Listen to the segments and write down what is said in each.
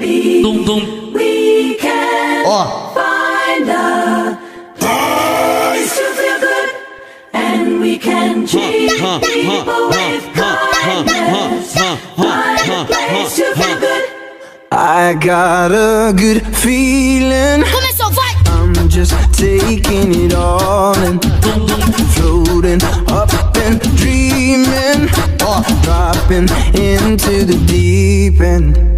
Maybe dum, dum. we can oh. find a place to feel good, and we can treat huh, people huh, with huh, kindness. Find a place to feel good. I got a good feeling. I'm just taking it all in, floating up and dreaming, oh. dropping into the deep end.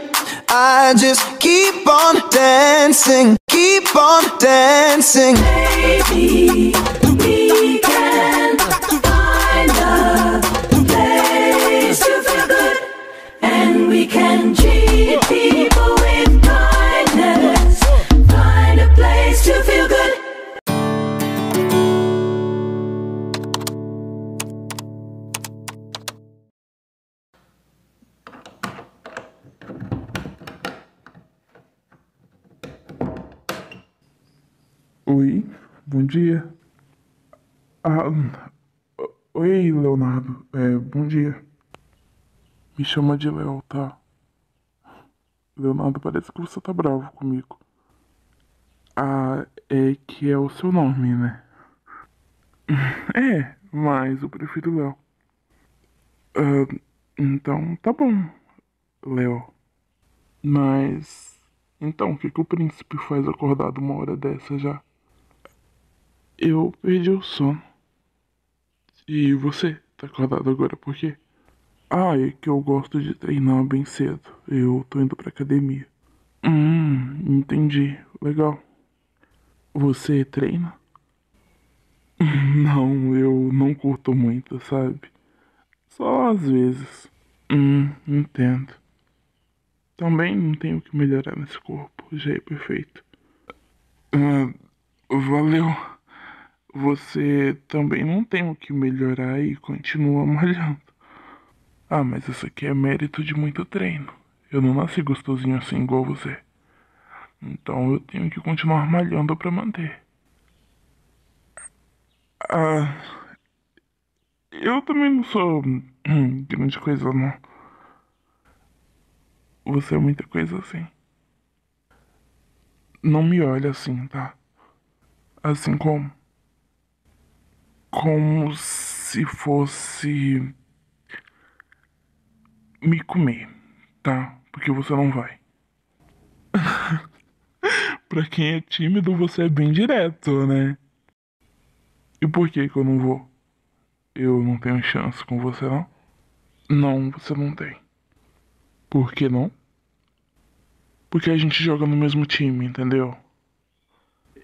I just keep on dancing, keep on dancing. Baby. Oi, bom dia. Ah, oi, Leonardo. É, bom dia. Me chama de Léo, tá? Leonardo, parece que você tá bravo comigo. Ah, é que é o seu nome, né? É, mas eu prefiro Léo. Ah, então, tá bom, Léo. Mas. Então, o que, que o príncipe faz acordado uma hora dessa já? Eu perdi o sono. E você? Tá acordado agora por quê? Ah, é que eu gosto de treinar bem cedo. Eu tô indo pra academia. Hum, entendi. Legal. Você treina? Não, eu não curto muito, sabe? Só às vezes. Hum, entendo. Também não tenho o que melhorar nesse corpo, já é perfeito. Ah, valeu você também não tem o que melhorar e continua malhando. Ah, mas isso aqui é mérito de muito treino. Eu não nasci gostosinho assim igual você. Então eu tenho que continuar malhando para manter. Ah, eu também não sou hum, grande coisa, não. Você é muita coisa assim. Não me olhe assim, tá? Assim como como se fosse me comer, tá? Porque você não vai. pra quem é tímido, você é bem direto, né? E por que que eu não vou? Eu não tenho chance com você, não? Não, você não tem. Por que não? Porque a gente joga no mesmo time, entendeu?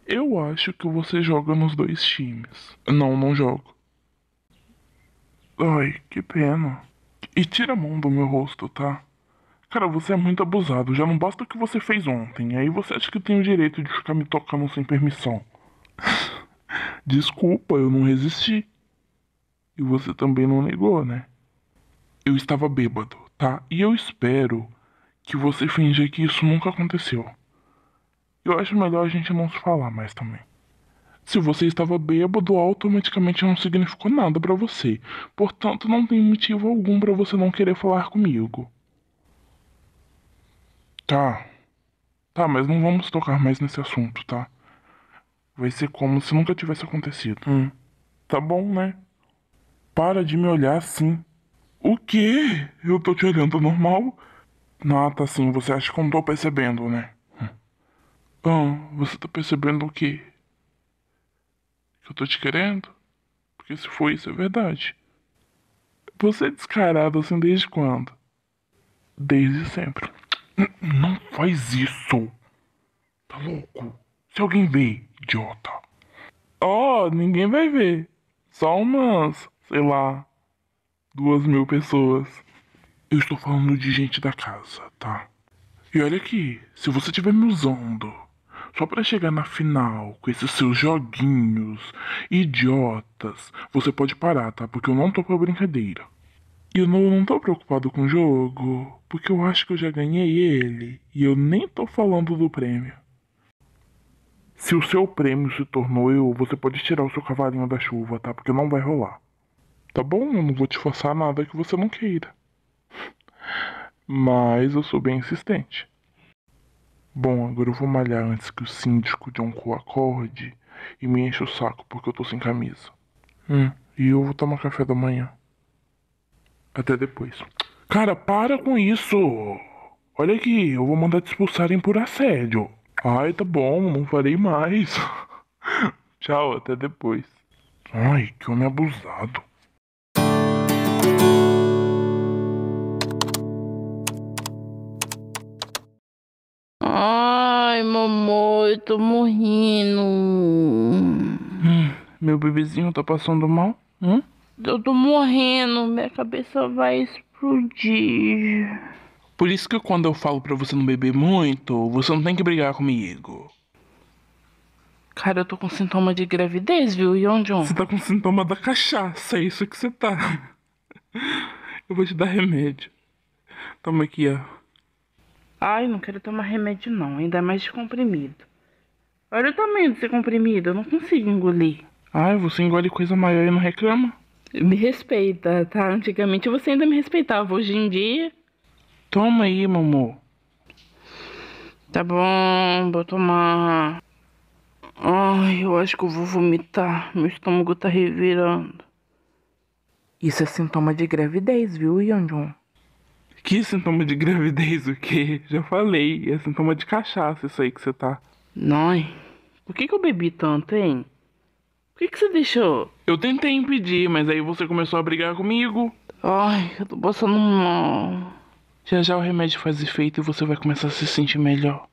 Eu acho que você joga nos dois times. Não, não jogo. Ai, que pena. E tira a mão do meu rosto, tá? Cara, você é muito abusado. Já não basta o que você fez ontem. Aí você acha que tem o direito de ficar me tocando sem permissão. Desculpa, eu não resisti. E você também não negou, né? Eu estava bêbado, tá? E eu espero que você finja que isso nunca aconteceu. Eu acho melhor a gente não se falar mais também. Se você estava bêbado, automaticamente não significou nada para você. Portanto, não tem motivo algum para você não querer falar comigo. Tá. Tá, mas não vamos tocar mais nesse assunto, tá? Vai ser como se nunca tivesse acontecido. Hum. Tá bom, né? Para de me olhar assim. O quê? Eu tô te olhando normal? Nata, ah, tá sim, você acha que eu não tô percebendo, né? Bom, você tá percebendo o quê? Que eu tô te querendo? Porque se foi isso, é verdade. Você é descarado assim desde quando? Desde sempre. Não faz isso! Tá louco? Se alguém vê, idiota. Oh, ninguém vai ver. Só umas, sei lá, duas mil pessoas. Eu estou falando de gente da casa, tá? E olha aqui, se você estiver me usando só para chegar na final com esses seus joguinhos idiotas, você pode parar, tá? Porque eu não tô pra brincadeira. E eu não, não tô preocupado com o jogo, porque eu acho que eu já ganhei ele e eu nem tô falando do prêmio. Se o seu prêmio se tornou eu, você pode tirar o seu cavalinho da chuva, tá? Porque não vai rolar. Tá bom? Eu não vou te forçar nada que você não queira. Mas eu sou bem insistente. Bom, agora eu vou malhar antes que o síndico John Cole acorde e me enche o saco porque eu tô sem camisa. Hum, e eu vou tomar café da manhã. Até depois. Cara, para com isso! Olha aqui, eu vou mandar te expulsarem por assédio. Ai, tá bom, não farei mais. Tchau, até depois. Ai, que homem abusado. Ai, mamãe, eu tô morrendo. Hum, meu bebezinho tá passando mal? Hum? Eu tô morrendo, minha cabeça vai explodir. Por isso que quando eu falo pra você não beber muito, você não tem que brigar comigo. Cara, eu tô com sintoma de gravidez, viu, Yonjon? Você tá com sintoma da cachaça, é isso que você tá. Eu vou te dar remédio. Toma aqui, ó. Ai, não quero tomar remédio não, ainda mais de comprimido. Olha o tamanho desse comprimido, eu não consigo engolir. Ai, você engole coisa maior e não reclama? Me respeita, tá? Antigamente você ainda me respeitava, hoje em dia... Toma aí, mamô. Tá bom, vou tomar. Ai, eu acho que eu vou vomitar, meu estômago tá revirando. Isso é sintoma de gravidez, viu, Yeonjun? Que sintoma de gravidez, o quê? Já falei, é sintoma de cachaça isso aí que você tá. Não, por que, que eu bebi tanto, hein? Por que, que você deixou? Eu tentei impedir, mas aí você começou a brigar comigo. Ai, eu tô passando mal. Já já o remédio faz efeito e você vai começar a se sentir melhor.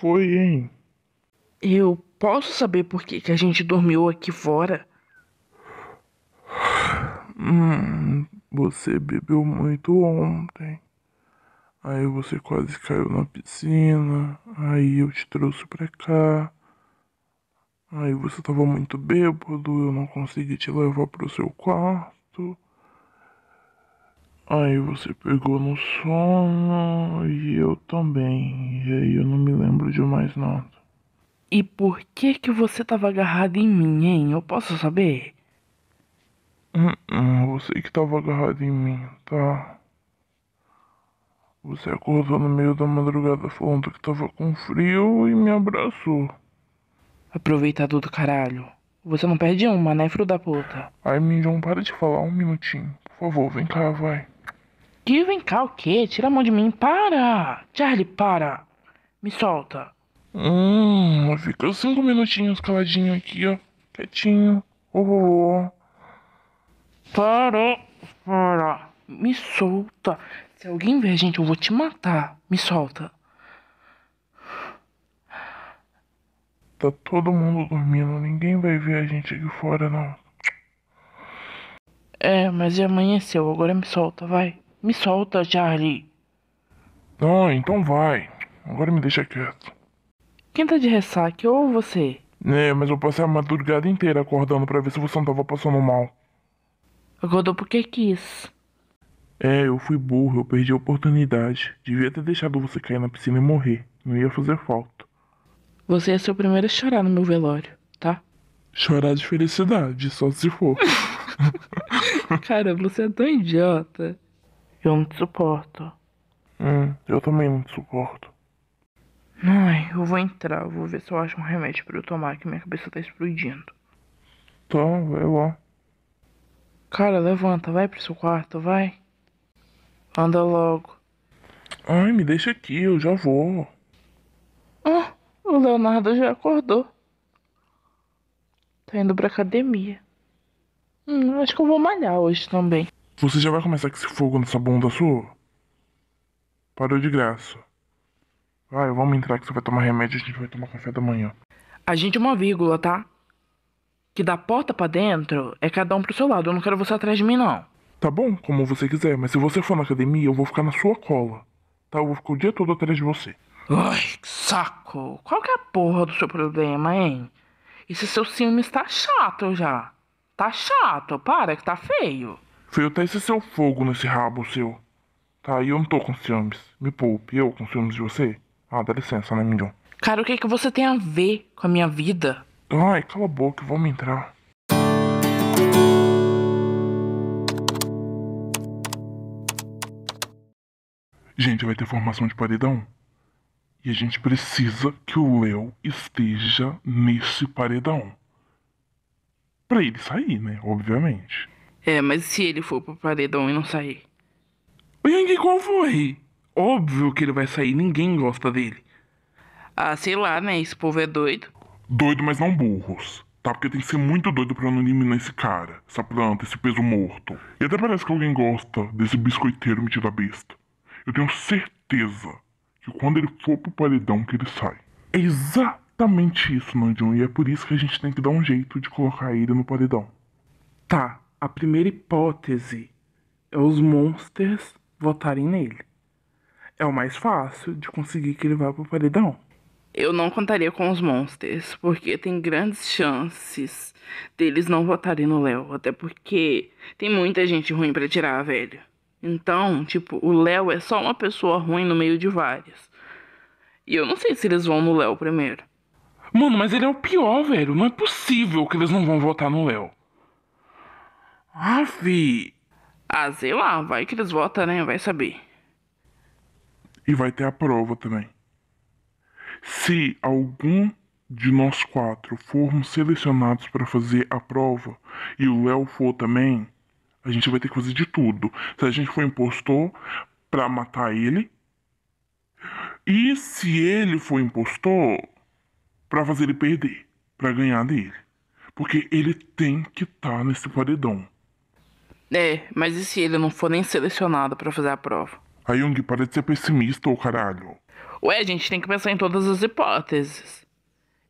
foi, hein? Eu posso saber por que, que a gente dormiu aqui fora? Hum, você bebeu muito ontem. Aí você quase caiu na piscina. Aí eu te trouxe pra cá. Aí você tava muito bêbado, eu não consegui te levar pro seu quarto. Aí você pegou no sono e eu também. E aí eu não me lembro de mais nada. E por que que você tava agarrado em mim, hein? Eu posso saber? Hum, hum, você que tava agarrado em mim, tá? Você acordou no meio da madrugada falando que tava com frio e me abraçou. Aproveitado do caralho. Você não perde uma, né, filho da puta? Ai, Minjão, para de falar um minutinho. Por favor, vem cá, vai. Gil, vem cá, o quê? Tira a mão de mim, para! Charlie, para! Me solta! Hum, fica cinco minutinhos caladinho aqui, ó. Quietinho. Oh, oh, oh. Para! Para! Me solta! Se alguém ver, a gente, eu vou te matar. Me solta. Tá todo mundo dormindo, ninguém vai ver a gente aqui fora, não. É, mas já amanheceu, agora me solta, vai. Me solta, Charlie. Não, então vai. Agora me deixa quieto. Quem tá de ressaca, ou você? É, mas eu passei a madrugada inteira acordando pra ver se você não tava passando mal. Acordou porque quis. É, eu fui burro, eu perdi a oportunidade. Devia ter deixado você cair na piscina e morrer. Não ia fazer falta. Você é seu primeiro a chorar no meu velório, tá? Chorar de felicidade, só se for. Cara, você é tão idiota. Eu não te suporto. Hum, eu também não te suporto. Ai, eu vou entrar, eu vou ver se eu acho um remédio para eu tomar, que minha cabeça tá explodindo. Tá, vai lá. Cara, levanta, vai pro seu quarto, vai. Anda logo. Ai, me deixa aqui, eu já vou. Ah, o Leonardo já acordou. Tá indo pra academia. Hum, acho que eu vou malhar hoje também. Você já vai começar com esse fogo nessa bunda sua? Parou de graça. Vai, vamos entrar que você vai tomar remédio e a gente vai tomar café da manhã. A gente é uma vírgula, tá? Que da porta para dentro é cada um pro seu lado. Eu não quero você atrás de mim, não. Tá bom, como você quiser, mas se você for na academia, eu vou ficar na sua cola. Tá? Eu vou ficar o dia todo atrás de você. Ai, que saco! Qual que é a porra do seu problema, hein? Esse seu ciúme está chato já. Tá chato, para que tá feio feio até esse seu fogo nesse rabo seu. Tá, e eu não tô com ciúmes. Me poupe, eu com ciúmes de você? Ah, dá licença, né, Mignon? Cara, o que é que você tem a ver com a minha vida? Ai, cala a boca, vamos entrar. Gente, vai ter formação de paredão. E a gente precisa que o Léo esteja nesse paredão. Pra ele sair, né? Obviamente. É, mas se ele for pro paredão e não sair? O Yang qual foi? Óbvio que ele vai sair, ninguém gosta dele. Ah, sei lá, né? Esse povo é doido. Doido, mas não burros. Tá? Porque tem que ser muito doido pra não eliminar esse cara, essa planta, esse peso morto. E até parece que alguém gosta desse biscoiteiro metido a besta. Eu tenho certeza que quando ele for pro paredão que ele sai. É exatamente isso, Nandion, e é por isso que a gente tem que dar um jeito de colocar ele no paredão. Tá, a primeira hipótese é os monsters votarem nele. É o mais fácil de conseguir que ele vá pro paredão. Eu não contaria com os monsters, porque tem grandes chances deles não votarem no Léo, até porque tem muita gente ruim para tirar, velho. Então, tipo, o Léo é só uma pessoa ruim no meio de várias. E eu não sei se eles vão no Léo primeiro. Mano, mas ele é o pior, velho. Não é possível que eles não vão votar no Léo. Aff! Ah, sei lá, vai que eles votam, né? Vai saber. E vai ter a prova também. Se algum de nós quatro formos selecionados para fazer a prova e o Léo for também, a gente vai ter que fazer de tudo. Se a gente for impostor, para matar ele. E se ele for impostor, para fazer ele perder, para ganhar dele. Porque ele tem que estar tá nesse paredão. É, mas e se ele não for nem selecionado para fazer a prova? A Jung parece ser pessimista, ô caralho. Ué, a gente tem que pensar em todas as hipóteses.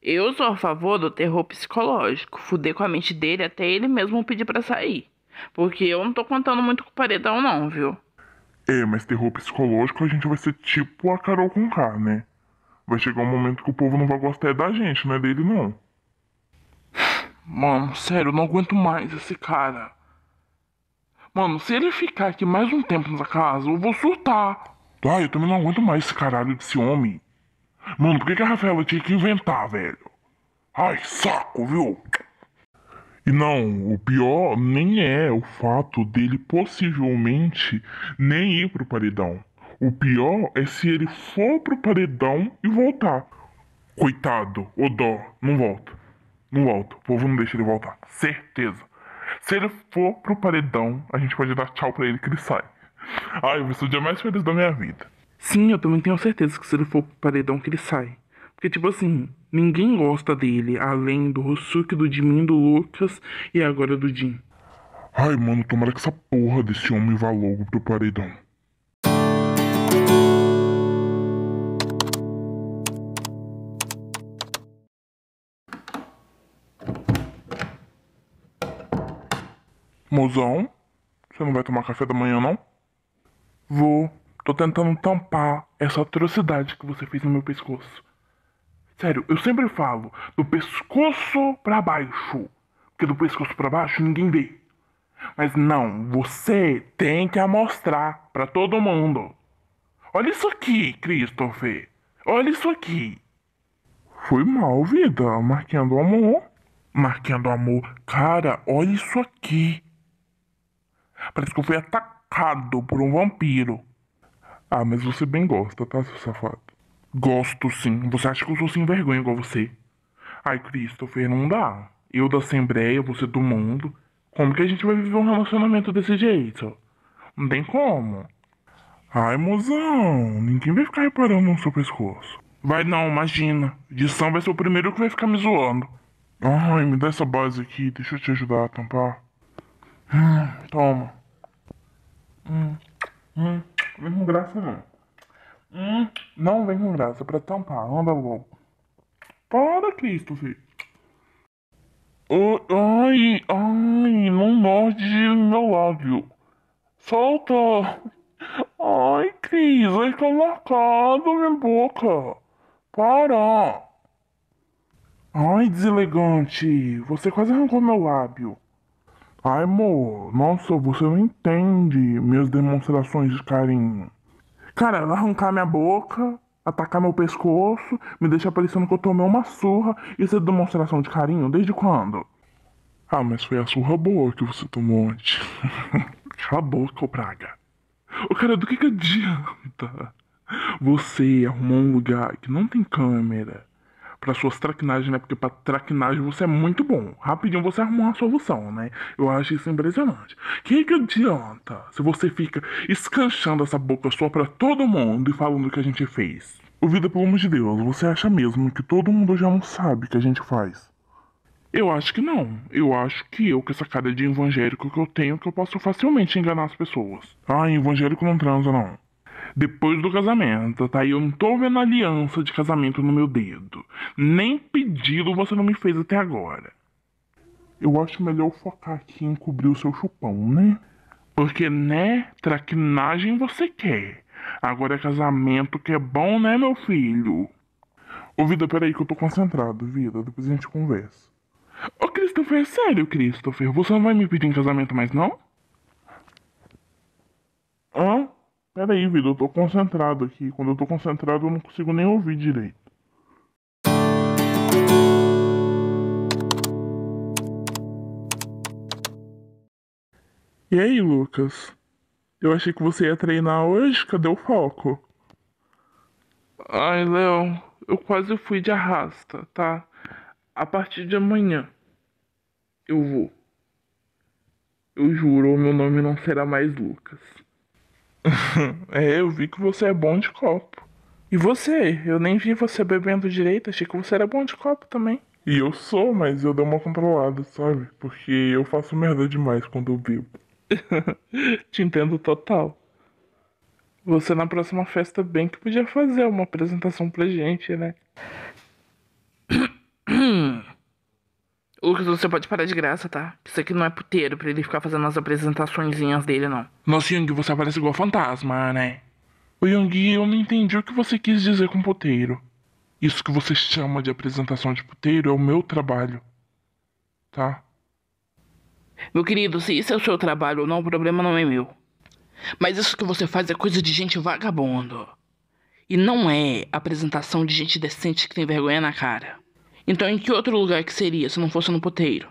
Eu sou a favor do terror psicológico, fuder com a mente dele até ele mesmo pedir para sair. Porque eu não tô contando muito com o paredão, não, viu? É, mas terror psicológico a gente vai ser tipo a Carol com K, né? Vai chegar um momento que o povo não vai gostar da gente, não é dele, não. Mano, sério, eu não aguento mais esse cara. Mano, se ele ficar aqui mais um tempo nessa casa, eu vou surtar. Tá, eu também não aguento mais esse caralho desse homem. Mano, por que, que a Rafaela tinha que inventar, velho? Ai, saco, viu? E não, o pior nem é o fato dele possivelmente nem ir pro paredão. O pior é se ele for pro paredão e voltar. Coitado, o dó, não volta. Não volta. O povo não deixa ele voltar. Certeza. Se ele for pro paredão, a gente pode dar tchau pra ele que ele sai. Ai, vai ser o dia mais feliz da minha vida. Sim, eu também tenho certeza que se ele for pro paredão que ele sai. Porque, tipo assim, ninguém gosta dele, além do Rosuke, do Jimin, do Lucas e agora do Jin. Ai, mano, tomara que essa porra desse homem vá logo pro paredão. Mozão, você não vai tomar café da manhã, não? Vou. Tô tentando tampar essa atrocidade que você fez no meu pescoço. Sério, eu sempre falo do pescoço para baixo. Porque do pescoço para baixo ninguém vê. Mas não, você tem que amostrar para todo mundo. Olha isso aqui, Christopher. Olha isso aqui. Foi mal, vida. do amor. do amor. Cara, olha isso aqui. Parece que eu fui atacado por um vampiro. Ah, mas você bem gosta, tá, seu safado? Gosto sim. Você acha que eu sou sem vergonha igual você? Ai, Christopher, não dá. Eu da Assembleia, você do mundo. Como que a gente vai viver um relacionamento desse jeito? Não tem como. Ai, mozão, ninguém vai ficar reparando no seu pescoço. Vai não, imagina. Edição vai ser o primeiro que vai ficar me zoando. Ai, me dá essa base aqui, deixa eu te ajudar a tampar. Hum, toma. Hum, hum, vem com graça não. Hum, não vem com graça pra tampar, anda logo. Para, Cristo, filho. Ai, ai, não morde meu lábio. Solta. Ai, Cris, vai ficar marcado minha boca. Para. Ai, deselegante, você quase arrancou meu lábio. Ai, amor, nossa, você não entende minhas demonstrações de carinho. Cara, ela arrancar minha boca, atacar meu pescoço, me deixar parecendo que eu tomei uma surra. Isso é demonstração de carinho? Desde quando? Ah, mas foi a surra boa que você tomou ontem. Cala a boca, ô praga. Ô, cara, do que que adianta? Você arrumou um lugar que não tem câmera para suas traquinagens, né? Porque para traquinagem você é muito bom. Rapidinho você arruma uma solução, né? Eu acho isso impressionante. Que que adianta se você fica escanchando essa boca sua para todo mundo e falando o que a gente fez? ouvida pelo amor de Deus, você acha mesmo que todo mundo já não sabe o que a gente faz? Eu acho que não. Eu acho que eu, com essa cara de evangélico que eu tenho, que eu posso facilmente enganar as pessoas. Ah, evangélico não transa, não depois do casamento, tá? E Eu não tô vendo aliança de casamento no meu dedo. Nem pedido você não me fez até agora. Eu acho melhor focar aqui em cobrir o seu chupão, né? Porque, né, traquinagem você quer. Agora é casamento que é bom, né, meu filho? Ô, Vida, peraí que eu tô concentrado, Vida. Depois a gente conversa. Ô, Christopher, sério, Christopher, você não vai me pedir em casamento mais, não? Hã? Pera aí, vida, eu tô concentrado aqui. Quando eu tô concentrado, eu não consigo nem ouvir direito. E aí, Lucas? Eu achei que você ia treinar hoje, cadê o foco? Ai, Léo, eu quase fui de arrasta, tá? A partir de amanhã eu vou. Eu juro, meu nome não será mais Lucas. é, eu vi que você é bom de copo. E você? Eu nem vi você bebendo direito, achei que você era bom de copo também. E eu sou, mas eu dou uma controlada, sabe? Porque eu faço merda demais quando eu bebo. Te entendo total. Você na próxima festa bem que podia fazer uma apresentação pra gente, né? Lucas, você pode parar de graça, tá? Isso aqui não é puteiro pra ele ficar fazendo as apresentaçõezinhas dele, não. Nossa, Young, você aparece igual fantasma, né? Ô, Young, eu não entendi o que você quis dizer com puteiro. Isso que você chama de apresentação de puteiro é o meu trabalho. Tá? Meu querido, se isso é o seu trabalho ou não, o problema não é meu. Mas isso que você faz é coisa de gente vagabundo. E não é apresentação de gente decente que tem vergonha na cara. Então em que outro lugar que seria se não fosse no poteiro?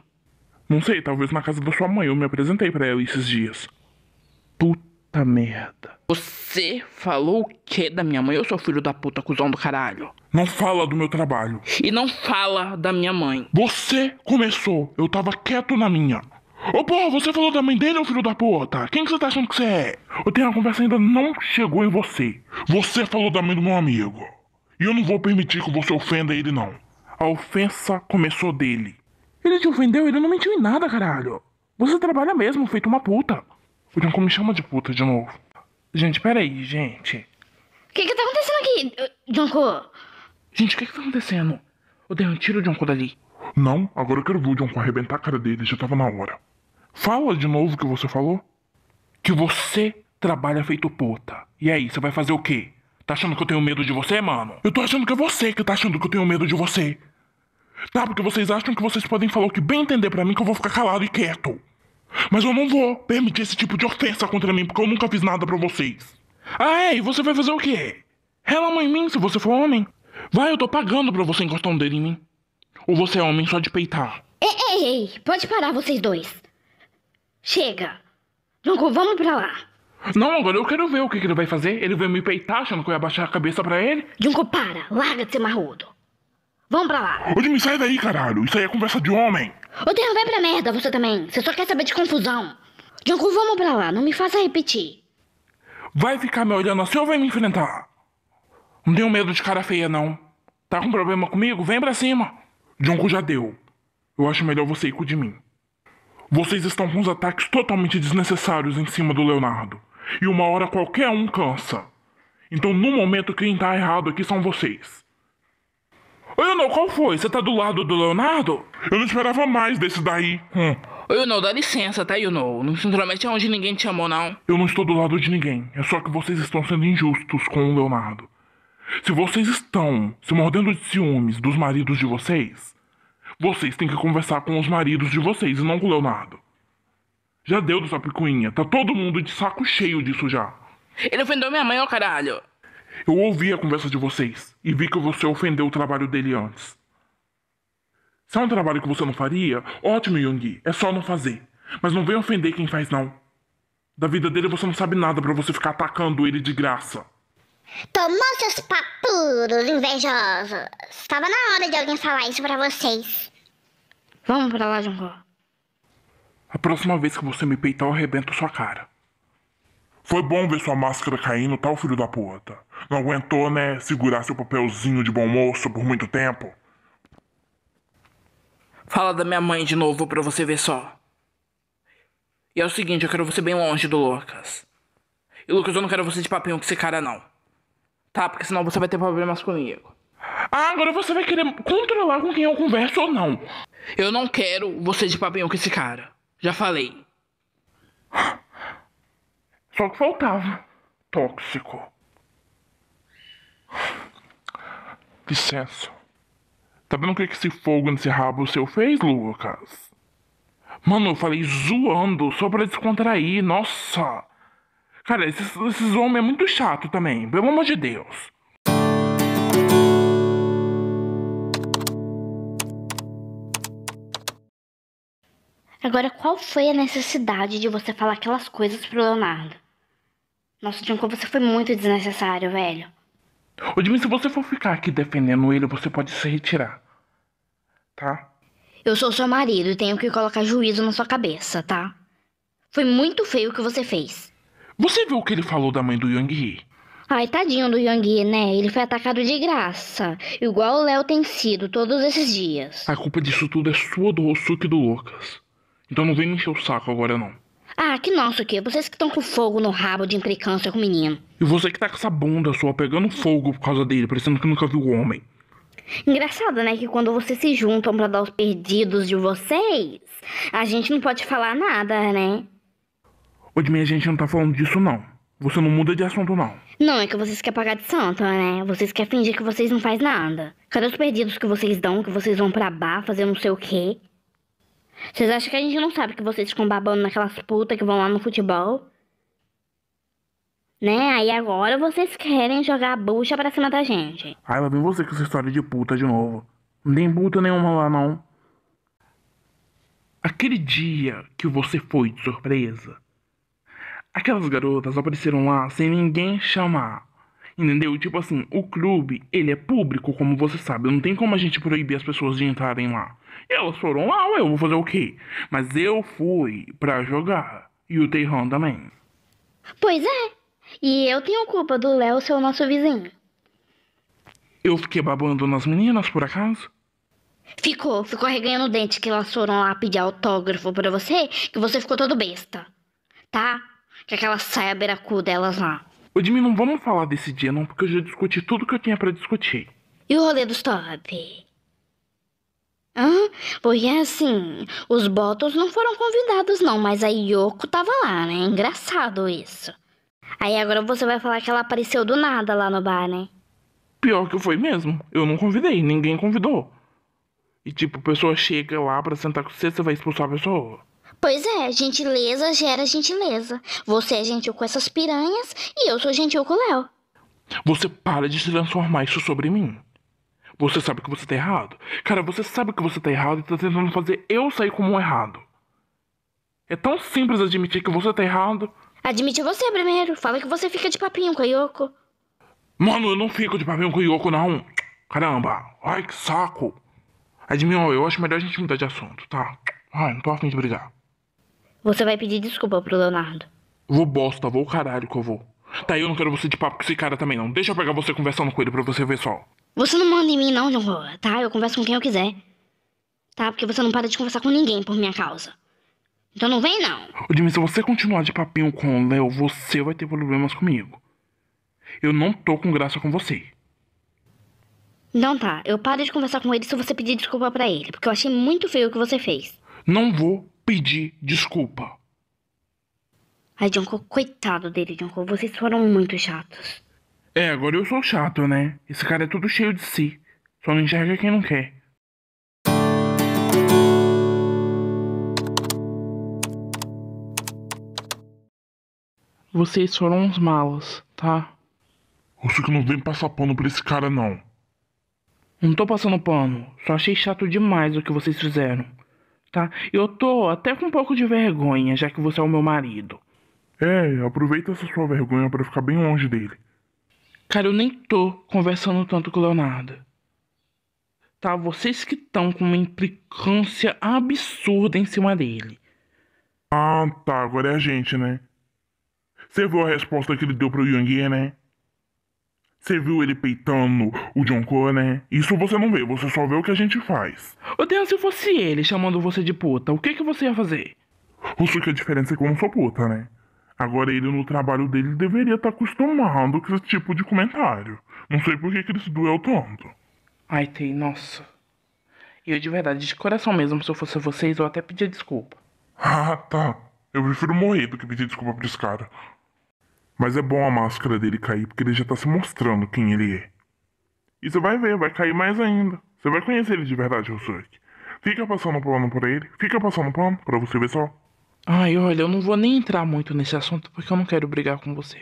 Não sei, talvez na casa da sua mãe. Eu me apresentei para ela esses dias. Puta merda. Você falou o que da minha mãe? Eu sou filho da puta, cuzão do caralho. Não fala do meu trabalho. E não fala da minha mãe. Você começou. Eu tava quieto na minha. Ô porra, você falou da mãe dele, ô filho da puta? Quem que você tá achando que você é? Eu tenho uma conversa ainda não chegou em você. Você falou da mãe do meu amigo. E eu não vou permitir que você ofenda ele, não. A ofensa começou dele. Ele te ofendeu, ele não mentiu em nada, caralho. Você trabalha mesmo, feito uma puta. O então, Janko me chama de puta de novo. Gente, peraí, gente. O que que tá acontecendo aqui, Janko? Gente, o que que tá acontecendo? Eu dei um tiro de dali. Não, agora eu quero ver o Janko arrebentar a cara dele, já tava na hora. Fala de novo o que você falou. Que você trabalha feito puta. E aí, você vai fazer o quê? Tá achando que eu tenho medo de você, mano? Eu tô achando que é você que tá achando que eu tenho medo de você. Tá, porque vocês acham que vocês podem falar o que bem entender para mim que eu vou ficar calado e quieto. Mas eu não vou permitir esse tipo de ofensa contra mim, porque eu nunca fiz nada para vocês. Ah, é, e você vai fazer o quê? Relama em mim se você for homem. Vai, eu tô pagando pra você encostar um dedo em mim. Ou você é homem só de peitar? Ei, ei, ei, pode parar vocês dois. Chega. Não, vamos pra lá. Não, agora eu quero ver o que, que ele vai fazer. Ele veio me peitar achando que eu ia baixar a cabeça pra ele. Junko, para. Larga de ser marrudo. Vamos pra lá. Ô, Jimmy, sai daí, caralho. Isso aí é conversa de homem. Ô, Dan, vai pra merda você também. Você só quer saber de confusão. Junko, vamos pra lá. Não me faça repetir. Vai ficar me olhando assim ou vai me enfrentar? Não tenho medo de cara feia, não. Tá com problema comigo? Vem pra cima. Junko já deu. Eu acho melhor você ir com o de mim. Vocês estão com uns ataques totalmente desnecessários em cima do Leonardo. E uma hora qualquer um cansa. Então, no momento, quem tá errado aqui são vocês. Leonel, qual foi? Você tá do lado do Leonardo? Eu não esperava mais desse daí. Hum. Ô, Yunol, dá licença, tá, Yunol? Não se intromete é onde ninguém te chamou, não. Eu não estou do lado de ninguém. É só que vocês estão sendo injustos com o Leonardo. Se vocês estão se mordendo de ciúmes dos maridos de vocês, vocês têm que conversar com os maridos de vocês e não com o Leonardo. Já deu do sua picuinha. Tá todo mundo de saco cheio disso já. Ele ofendeu minha mãe, ó caralho. Eu ouvi a conversa de vocês e vi que você ofendeu o trabalho dele antes. Se é um trabalho que você não faria, ótimo, Yoongi. É só não fazer. Mas não vem ofender quem faz, não. Da vida dele você não sabe nada para você ficar atacando ele de graça. Tomou seus papuros, invejosos. Estava na hora de alguém falar isso para vocês. Vamos pra lá, Junko. A próxima vez que você me peitar, eu arrebento sua cara. Foi bom ver sua máscara caindo, tal filho da puta. Não aguentou, né, segurar seu papelzinho de bom moço por muito tempo? Fala da minha mãe de novo pra você ver só. E é o seguinte, eu quero você bem longe do Lucas. E Lucas, eu não quero você de papinho com esse cara, não. Tá? Porque senão você vai ter problemas comigo. Ah, agora você vai querer controlar com quem eu converso ou não. Eu não quero você de papinho com esse cara. Já falei. Só que faltava. Tóxico. Licença. Tá vendo o que esse fogo nesse rabo seu fez, Lucas? Mano, eu falei zoando só pra descontrair. Nossa. Cara, esses, esses homens é muito chato também. Pelo amor de Deus. Agora, qual foi a necessidade de você falar aquelas coisas pro Leonardo? Nossa, Junko, você foi muito desnecessário, velho. Ô, Jimmy, se você for ficar aqui defendendo ele, você pode se retirar. Tá? Eu sou seu marido e tenho que colocar juízo na sua cabeça, tá? Foi muito feio o que você fez. Você viu o que ele falou da mãe do Yang Hee? Ai, tadinho do Yang, né? Ele foi atacado de graça. Igual o Léo tem sido todos esses dias. A culpa disso tudo é sua, do Rosuke e do Lucas. Então não vem me encher o saco agora não. Ah, que nossa o quê? Vocês que estão com fogo no rabo de implicância com o menino. E você que tá com essa bunda sua pegando fogo por causa dele, parecendo que nunca viu o homem. Engraçado, né? Que quando vocês se juntam para dar os perdidos de vocês, a gente não pode falar nada, né? Odmin, a gente não tá falando disso, não. Você não muda de assunto, não. Não, é que vocês querem pagar de santo, né? Vocês querem fingir que vocês não faz nada. Cadê os perdidos que vocês dão, que vocês vão pra bar fazer não sei o quê? Vocês acham que a gente não sabe que vocês ficam babando naquelas putas que vão lá no futebol? Né? Aí agora vocês querem jogar a bucha pra cima da gente. Ai, lá vem você com essa história de puta de novo. Não tem puta nenhuma lá, não. Aquele dia que você foi de surpresa, aquelas garotas apareceram lá sem ninguém chamar. Entendeu? Tipo assim, o clube, ele é público, como você sabe. Não tem como a gente proibir as pessoas de entrarem lá. E elas foram lá, ué, eu vou fazer o quê? Mas eu fui pra jogar. E o Teihan também. Pois é. E eu tenho culpa do Léo ser o nosso vizinho. Eu fiquei babando nas meninas, por acaso? Ficou, ficou arreganhando o dente que elas foram lá pedir autógrafo pra você, que você ficou todo besta. Tá? Que aquela saia beiracu delas lá. Ô, Jimmy, não vamos falar desse dia, não, porque eu já discuti tudo que eu tinha para discutir. E o rolê dos top? Hã? Porque é, assim, os Bottles não foram convidados, não, mas a Yoko tava lá, né? Engraçado isso. Aí agora você vai falar que ela apareceu do nada lá no bar, né? Pior que foi mesmo. Eu não convidei, ninguém convidou. E tipo, a pessoa chega lá pra sentar com você, você vai expulsar a pessoa. Pois é, gentileza gera gentileza. Você é gentil com essas piranhas e eu sou gentil com o Léo. Você para de se transformar isso sobre mim. Você sabe que você tá errado. Cara, você sabe que você tá errado e tá tentando fazer eu sair como um errado. É tão simples admitir que você tá errado. Admite você primeiro. Fala que você fica de papinho com a Yoko. Mano, eu não fico de papinho com a Yoko, não. Caramba. Ai, que saco. Admion, eu acho melhor a gente mudar de assunto, tá? Ai, não tô afim de brigar. Você vai pedir desculpa pro Leonardo. Vou bosta, vou caralho que eu vou. Tá, eu não quero você de papo com esse cara também não. Deixa eu pegar você conversando com ele pra você ver só. Você não manda em mim não, João. Roa, tá? Eu converso com quem eu quiser. Tá, porque você não para de conversar com ninguém por minha causa. Então não vem não. Ô, Jimmy, se você continuar de papinho com o Léo, você vai ter problemas comigo. Eu não tô com graça com você. Não tá, eu paro de conversar com ele se você pedir desculpa para ele, porque eu achei muito feio o que você fez. Não vou pedir desculpa. Ai, Jonko, coitado dele, Jonko. Vocês foram muito chatos. É, agora eu sou chato, né? Esse cara é tudo cheio de si. Só não enxerga quem não quer. Vocês foram uns malos tá? Você que não vem passar pano pra esse cara, não. Não tô passando pano. Só achei chato demais o que vocês fizeram tá? Eu tô até com um pouco de vergonha, já que você é o meu marido. É, aproveita essa sua vergonha para ficar bem longe dele. Cara, eu nem tô conversando tanto com o Leonardo. Tá, vocês que estão com uma implicância absurda em cima dele. Ah, tá, agora é a gente, né? Você viu a resposta que ele deu pro Youngier, né? Você viu ele peitando o John Connor? Né? Isso você não vê, você só vê o que a gente faz. Ô Deus, se fosse ele chamando você de puta, o que que você ia fazer? O que a diferença é que eu não sou puta, né? Agora ele no trabalho dele deveria estar tá acostumado com esse tipo de comentário. Não sei por que, que ele se doeu tanto. Ai, tem nossa. Eu de verdade, de coração mesmo, se eu fosse vocês, eu até pedia desculpa. ah, tá. Eu prefiro morrer do que pedir desculpa pra esse cara. Mas é bom a máscara dele cair, porque ele já tá se mostrando quem ele é. E você vai ver, vai cair mais ainda. Você vai conhecer ele de verdade, Rosurk. Fica passando pano por ele, fica passando pano pra você ver só. Ai, olha, eu não vou nem entrar muito nesse assunto porque eu não quero brigar com você.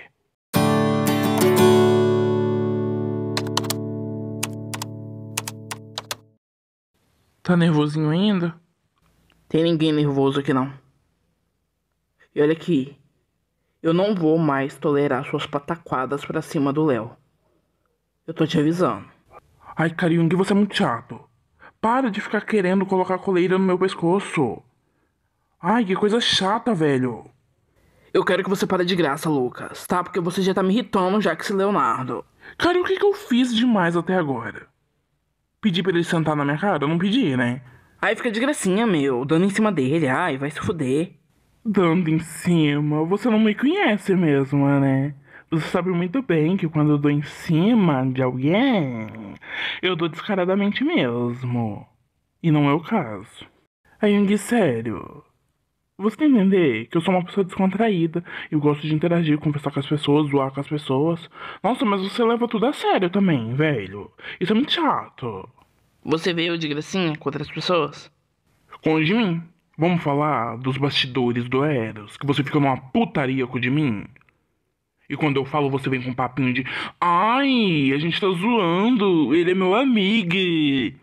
Tá nervosinho ainda? Tem ninguém nervoso aqui não. E olha aqui, eu não vou mais tolerar suas pataquadas pra cima do Léo. Eu tô te avisando. Ai, que você é muito chato. Para de ficar querendo colocar a coleira no meu pescoço. Ai, que coisa chata, velho. Eu quero que você pare de graça, Lucas, tá? Porque você já tá me irritando, já que esse é Leonardo. Cara, o que, que eu fiz demais até agora? Pedi pra ele sentar na minha cara? Eu não pedi, né? Aí fica de gracinha, meu, dando em cima dele. Ai, vai se fuder. Dando em cima, você não me conhece mesmo, né? Você sabe muito bem que quando eu dou em cima de alguém, eu dou descaradamente mesmo. E não é o caso. Aí, Yung, sério. Você tem que entender que eu sou uma pessoa descontraída. Eu gosto de interagir, conversar com as pessoas, zoar com as pessoas. Nossa, mas você leva tudo a sério também, velho. Isso é muito chato. Você veio de gracinha com outras pessoas? Contra de mim. Vamos falar dos bastidores do Eros, que você fica numa putaria com de mim? E quando eu falo, você vem com um papinho de Ai, a gente tá zoando, ele é meu amigo.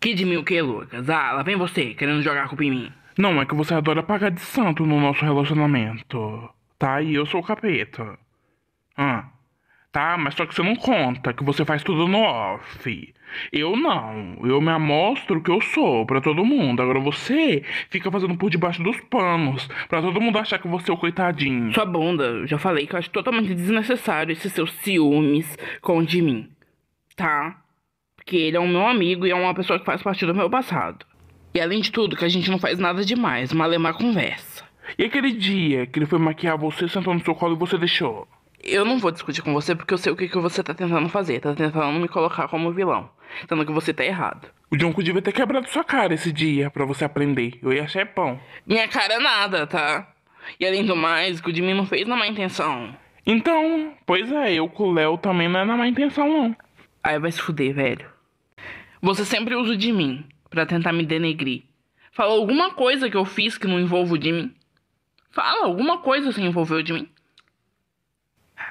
Que de mim o que, Lucas? Ah, lá vem você, querendo jogar a culpa em mim. Não, é que você adora pagar de santo no nosso relacionamento, tá? E eu sou o capeta. Ah, tá? Mas só que você não conta, que você faz tudo no off. Eu não. Eu me amostro o que eu sou para todo mundo. Agora você fica fazendo por debaixo dos panos para todo mundo achar que você é o coitadinho. Sua bunda, eu já falei que eu acho totalmente desnecessário esses seus ciúmes com o de mim. Tá? Porque ele é um meu amigo e é uma pessoa que faz parte do meu passado. E além de tudo, que a gente não faz nada demais, é uma conversa. E aquele dia que ele foi maquiar você, sentou no seu colo e você deixou? Eu não vou discutir com você porque eu sei o que, que você tá tentando fazer. Tá tentando me colocar como vilão. Sendo que você tá errado. O Jonko devia ter quebrado sua cara esse dia para você aprender. Eu ia achar pão. Minha cara é nada, tá? E além do mais, o Jimmy não fez na má intenção. Então, pois é, eu com o Léo também não é na má intenção, não. Aí vai se fuder, velho. Você sempre usa o de mim para tentar me denegrir. Fala alguma coisa que eu fiz que não envolva o de Fala alguma coisa que envolveu o de mim.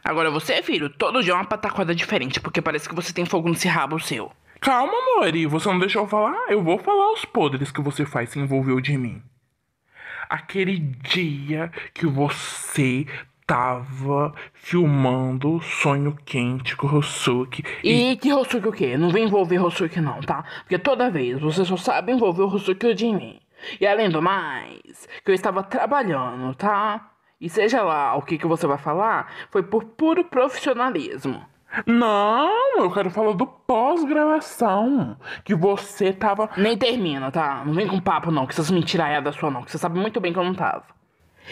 Agora você, filho, todo dia é uma pataquada diferente, porque parece que você tem fogo nesse rabo seu. Calma, Mori, você não deixou eu falar? Eu vou falar os podres que você faz se envolveu de mim. Aquele dia que você tava filmando Sonho Quente com Hosuki. E... e que Hosuki o quê? Não vem envolver Hosuki não, tá? Porque toda vez você só sabe envolver o Hosuki de mim. E além do mais, que eu estava trabalhando, tá? E seja lá o que, que você vai falar, foi por puro profissionalismo. Não, eu quero falar do pós-gravação. Que você tava. Nem termina, tá? Não vem com papo, não, que essas da sua, não, que você sabe muito bem que eu não tava.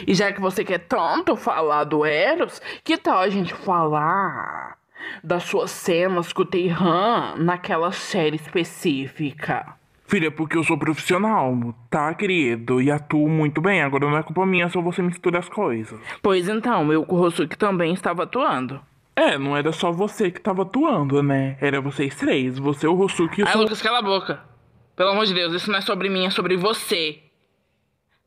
E já que você quer tanto falar do Eros, que tal a gente falar das suas cenas com o Tehan naquela série específica? Filha, é porque eu sou profissional, tá, querido? E atuo muito bem. Agora não é culpa minha, só você mistura as coisas. Pois então, eu Kurosuke também estava atuando. É, não era só você que estava atuando, né? Era vocês três, você, o Rosuke e o... Ai, Lucas, cala a boca. Pelo amor de Deus, isso não é sobre mim, é sobre você.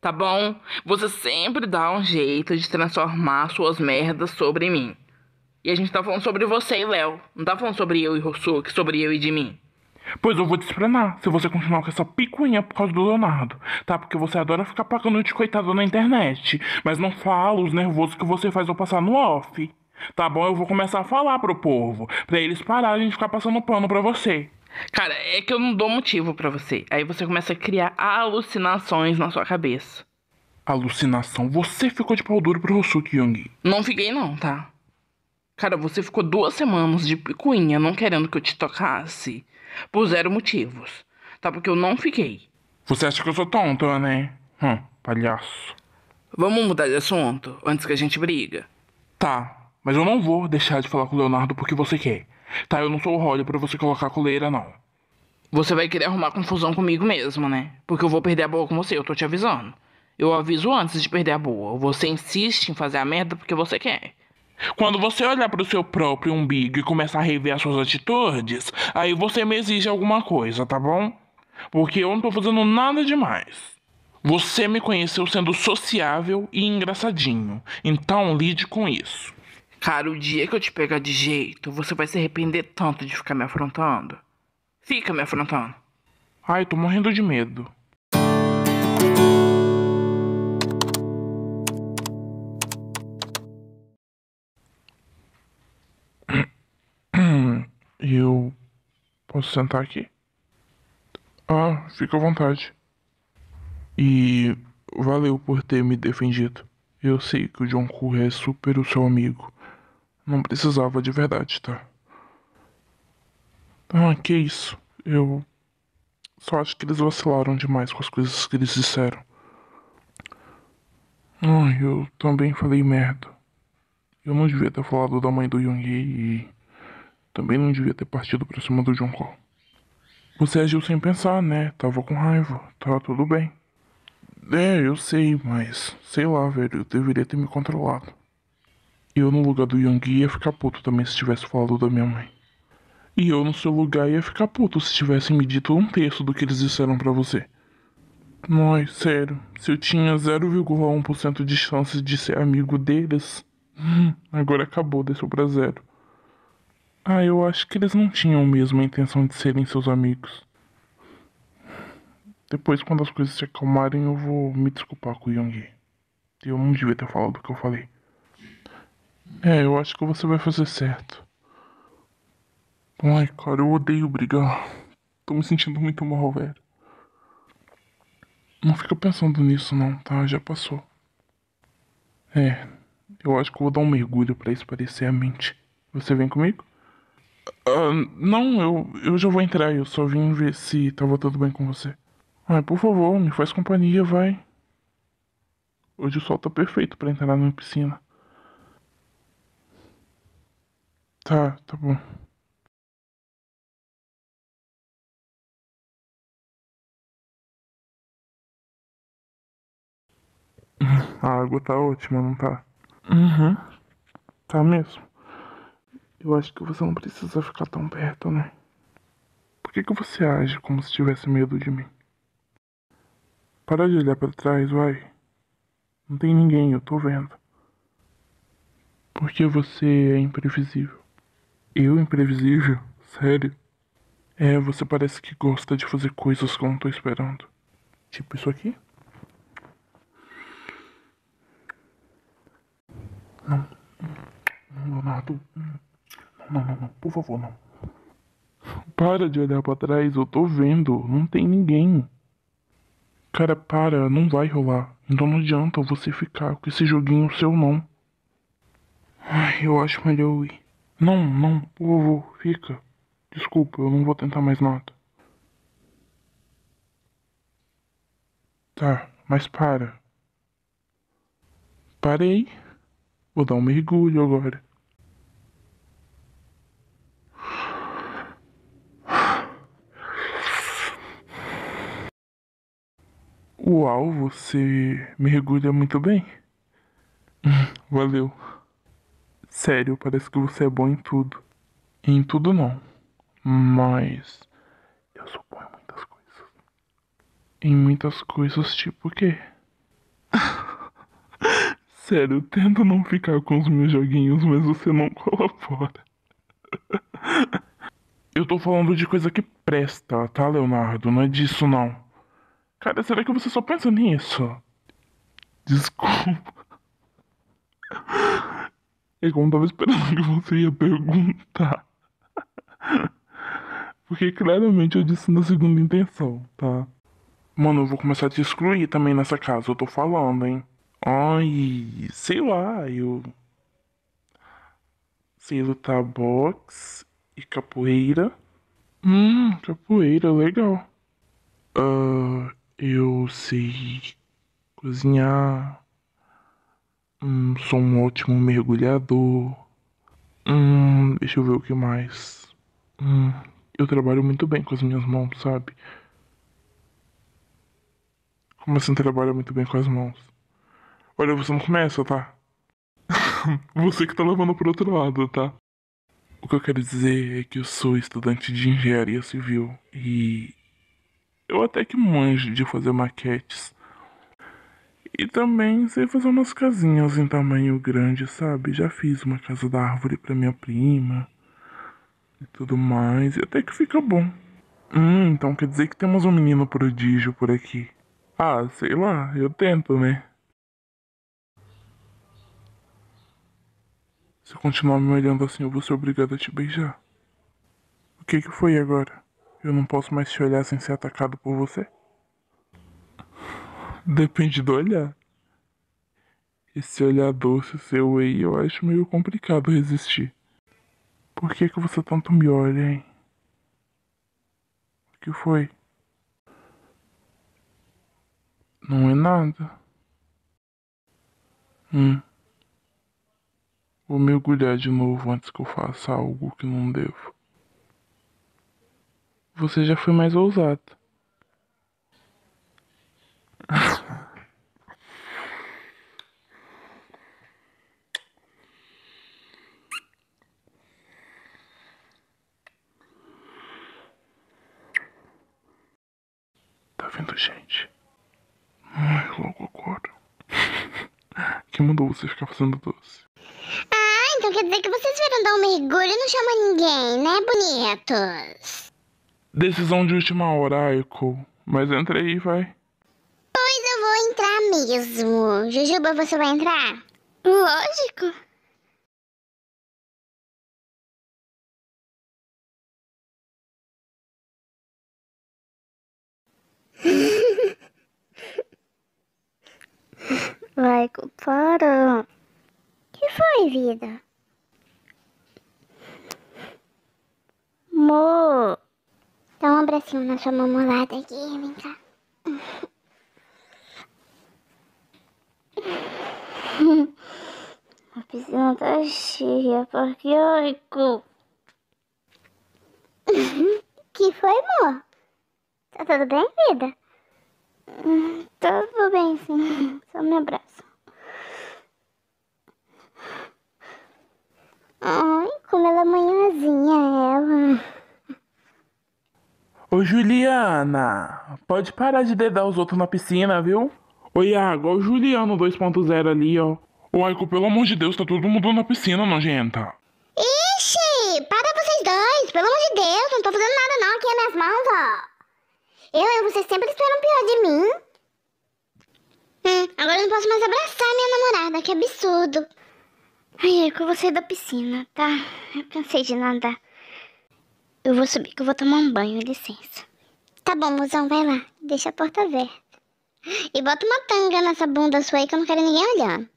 Tá bom? Você sempre dá um jeito de transformar suas merdas sobre mim. E a gente tá falando sobre você e Léo. Não tá falando sobre eu e Rosuke, sobre eu e de mim. Pois eu vou te esprenar se você continuar com essa picuinha por causa do Leonardo, tá? Porque você adora ficar pagando de coitado na internet, mas não fala os nervosos que você faz eu passar no off. Tá bom? Eu vou começar a falar pro povo, pra eles pararem de ficar passando pano pra você. Cara, é que eu não dou motivo para você. Aí você começa a criar alucinações na sua cabeça. Alucinação? Você ficou de pau duro pro Hosuki Young. Não fiquei não, tá? Cara, você ficou duas semanas de picuinha não querendo que eu te tocasse. Por zero motivos. Tá? Porque eu não fiquei. Você acha que eu sou tonto, né? Hum, palhaço. Vamos mudar de assunto antes que a gente briga. Tá, mas eu não vou deixar de falar com o Leonardo porque você quer. Tá, eu não sou o Rolly para você colocar coleira, não. Você vai querer arrumar confusão comigo mesmo, né? Porque eu vou perder a boa com você, eu tô te avisando. Eu aviso antes de perder a boa. Você insiste em fazer a merda porque você quer. Quando você olhar para o seu próprio umbigo e começar a rever as suas atitudes, aí você me exige alguma coisa, tá bom? Porque eu não tô fazendo nada demais. Você me conheceu sendo sociável e engraçadinho, então lide com isso. Cara, o dia que eu te pegar de jeito, você vai se arrepender tanto de ficar me afrontando. Fica me afrontando. Ai, tô morrendo de medo. Posso sentar aqui? Ah, fica à vontade. E valeu por ter me defendido. Eu sei que o John Curry é super o seu amigo. Não precisava de verdade, tá? Ah, que isso. Eu só acho que eles vacilaram demais com as coisas que eles disseram. Ah, eu também falei merda. Eu não devia ter falado da mãe do Yongei e também não devia ter partido pra cima do John Cole. Você agiu sem pensar, né? Tava com raiva, tava tudo bem. É, eu sei, mas sei lá, velho, eu deveria ter me controlado. Eu no lugar do Young ia ficar puto também se tivesse falado da minha mãe. E eu no seu lugar ia ficar puto se tivessem me dito um terço do que eles disseram para você. Nós, sério, se eu tinha 0,1% de chance de ser amigo deles, hum, agora acabou, desceu pra zero. Ah, eu acho que eles não tinham mesmo a intenção de serem seus amigos. Depois, quando as coisas se acalmarem, eu vou me desculpar com o Young. Eu não devia ter falado o que eu falei. É, eu acho que você vai fazer certo. Ai, cara, eu odeio brigar. Tô me sentindo muito mal, velho. Não fica pensando nisso, não, tá? Já passou. É, eu acho que eu vou dar um mergulho para espairecer a mente. Você vem comigo? Uh, não, eu, eu já vou entrar, eu só vim ver se tava tudo bem com você. Ai, por favor, me faz companhia, vai. Hoje o sol tá perfeito para entrar na piscina. Tá, tá bom. A água tá ótima, não tá? Uhum. Tá mesmo. Eu acho que você não precisa ficar tão perto, né? Por que, que você age como se tivesse medo de mim? Para de olhar para trás, vai. Não tem ninguém, eu tô vendo. Porque você é imprevisível. Eu imprevisível? Sério? É, você parece que gosta de fazer coisas que eu não tô esperando. Tipo isso aqui? Não. Leonardo não, não, não, por favor, não. Para de olhar para trás, eu tô vendo, não tem ninguém. Cara, para, não vai rolar. Então não adianta você ficar com esse joguinho seu, não. Ai, eu acho melhor eu ir. Não, não, por favor, fica. Desculpa, eu não vou tentar mais nada. Tá, mas para. Parei. Vou dar um mergulho agora. Uau, você mergulha muito bem. Valeu. Sério, parece que você é bom em tudo. Em tudo não. Mas eu sou bom em muitas coisas. Em muitas coisas tipo o quê? Sério, eu tento não ficar com os meus joguinhos, mas você não colabora. eu tô falando de coisa que presta, tá, Leonardo? Não é disso não. Cara, será que você só pensa nisso? Desculpa. É eu não tava esperando que você ia perguntar. Porque claramente eu disse na segunda intenção, tá? Mano, eu vou começar a te excluir também nessa casa, eu tô falando, hein? Ai, sei lá, eu. Sei lutar boxe e capoeira. Hum, capoeira, legal. Uh, eu sei cozinhar. Hum, sou um ótimo mergulhador. Hum, deixa eu ver o que mais. Hum, eu trabalho muito bem com as minhas mãos, sabe? Como assim trabalha muito bem com as mãos? Olha, você não começa, tá? você que tá levando pro outro lado, tá? O que eu quero dizer é que eu sou estudante de engenharia civil e eu até que manjo de fazer maquetes. E também sei fazer umas casinhas em tamanho grande, sabe? Já fiz uma casa da árvore para minha prima e tudo mais, e até que fica bom. Hum, então quer dizer que temos um menino prodígio por aqui. Ah, sei lá, eu tento, né? Se continuar me olhando assim, eu vou ser obrigado a te beijar. O que que foi agora? Eu não posso mais te olhar sem ser atacado por você? Depende do olhar. Esse olhar doce seu aí eu acho meio complicado resistir. Por que que você tanto me olha, hein? O que foi? Não é nada. Hum. Vou mergulhar de novo antes que eu faça algo que não devo. Você já foi mais ousado. tá vendo, gente? Ai, logo agora. que mandou você ficar fazendo doce? Ah, então quer dizer que vocês viram dar um mergulho e não chama ninguém, né, bonitos? Decisão de última hora, Aiko. Mas entra aí, vai. Pois eu vou entrar mesmo. Jujuba, você vai entrar? Lógico. Laico, para. que foi, vida? Mo. Dá um abracinho na sua mamulada aqui, vem cá. A piscina tá cheia, porque ai, cu. que foi, amor? Tá tudo bem, vida? Tá tudo bem, sim. Só me abraço. Ai, como ela é manhãzinha, ela. Ô Juliana, pode parar de dedar os outros na piscina, viu? Ô Iago, o Juliano 2.0 ali, ó. Ô Aiko, pelo amor de Deus, tá todo mundo na piscina, nojenta. Ixi, para vocês dois, pelo amor de Deus, não tô fazendo nada não aqui nas é minhas mãos, ó. Eu, e vocês sempre esperam pior de mim. Hum, agora eu não posso mais abraçar minha namorada, que absurdo. Ai, Aiko, eu vou sair da piscina, tá? Eu cansei de nadar. Eu vou subir que eu vou tomar um banho, licença. Tá bom, mozão, vai lá. Deixa a porta aberta. E bota uma tanga nessa bunda sua aí que eu não quero ninguém olhando.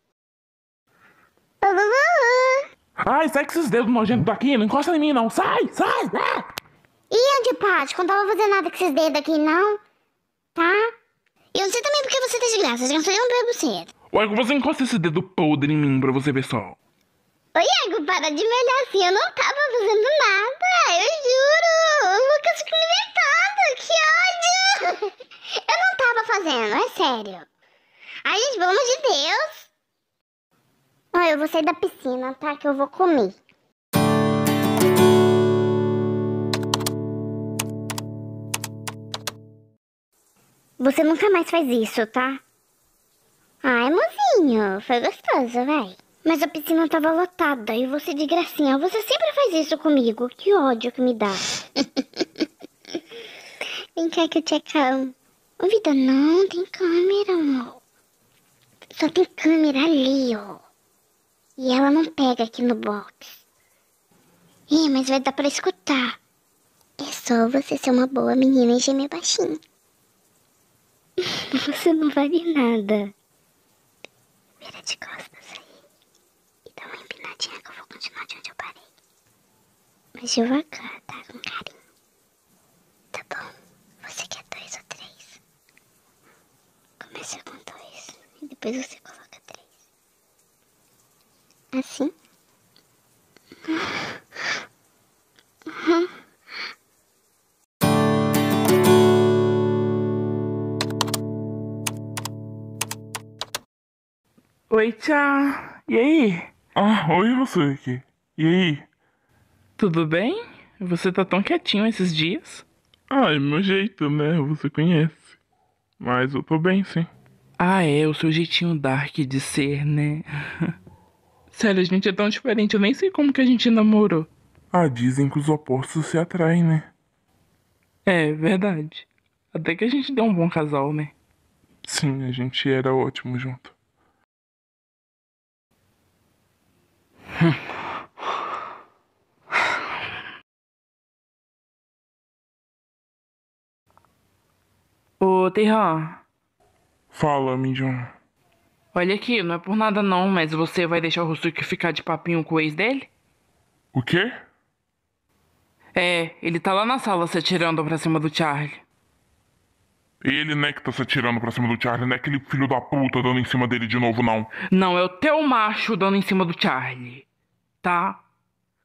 Ai, sai com esses dedos nojentos daqui, não encosta em mim não. Sai, sai! Ah! Ih, antipático, não tava fazendo nada com esses dedos aqui não. Tá? E eu não sei também porque você tá de graça, eu já não sei um pouco cedo. Ué, você encosta esse dedo podre em mim pra você ver só. Ô Iago, para de me olhar assim, eu não tava fazendo nada, eu juro! O Lucas ficou me inventando, que ódio! Eu não tava fazendo, é sério. Ai, gente, pelo amor de Deus! Ó, eu vou sair da piscina, tá? Que eu vou comer. Você nunca mais faz isso, tá? Ai, mozinho, foi gostoso, vai. Mas a piscina tava lotada e você de gracinha. Você sempre faz isso comigo. Que ódio que me dá. Vem cá que eu te acalmo. Ô, vida, não tem câmera, amor. Só tem câmera ali, ó. E ela não pega aqui no box. Ih, mas vai dar pra escutar. É só você ser uma boa menina e gemer baixinho. você não vale nada. Vira de costas. Tiago, eu vou continuar de onde eu parei. Mas devagar, tá? Com carinho. Tá bom. Você quer dois ou três? Começa com dois e depois você coloca três. Assim? Uhum. Oi, tchau. E aí? Ah, oi, aqui. E aí? Tudo bem? Você tá tão quietinho esses dias? Ah, é meu jeito, né? Você conhece. Mas eu tô bem, sim. Ah, é, o seu jeitinho dark de ser, né? Sério, a gente é tão diferente, eu nem sei como que a gente namorou. Ah, dizem que os opostos se atraem, né? É, verdade. Até que a gente deu um bom casal, né? Sim, a gente era ótimo junto. Ô, Teiran. Fala, Minjun. Olha aqui, não é por nada não, mas você vai deixar o Rusuki ficar de papinho com o ex dele? O quê? É, ele tá lá na sala se atirando pra cima do Charlie. Ele, né, que tá se atirando pra cima do Charlie, não é aquele filho da puta dando em cima dele de novo, não. Não, é o teu macho dando em cima do Charlie, tá?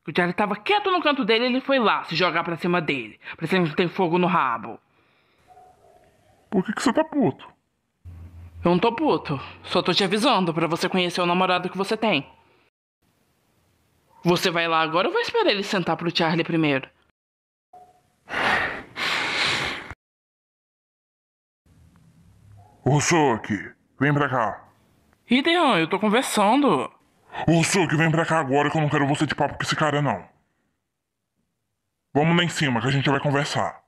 O Charlie tava quieto no canto dele e ele foi lá se jogar pra cima dele, pra se não tem fogo no rabo. Por que, que você tá puto? Eu não tô puto. Só tô te avisando para você conhecer o namorado que você tem. Você vai lá agora ou vai esperar ele sentar pro Charlie primeiro? Ursoki, vem pra cá. Ideon, eu tô conversando. Ursoki, vem pra cá agora que eu não quero você de papo com esse cara, não. Vamos lá em cima que a gente vai conversar.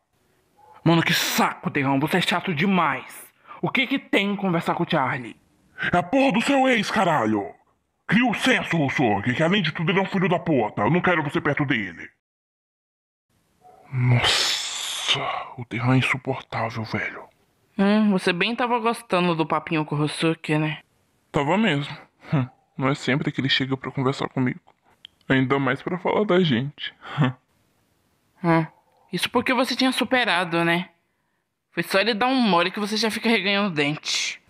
Mano, que saco, Deon. Você é chato demais. O que que tem em conversar com o Charlie? É a porra do seu ex, caralho. Cria o um senso, Ursoki, que além de tudo ele é um filho da puta. Eu não quero você perto dele. Nossa, o Deon é insuportável, velho. Hum, você bem tava gostando do papinho com o Hosuki, né? Tava mesmo. Hum, não é sempre que ele chega para conversar comigo. Ainda mais para falar da gente. Hum. hum, isso porque você tinha superado, né? Foi só ele dar um mole que você já fica reganhando o dente.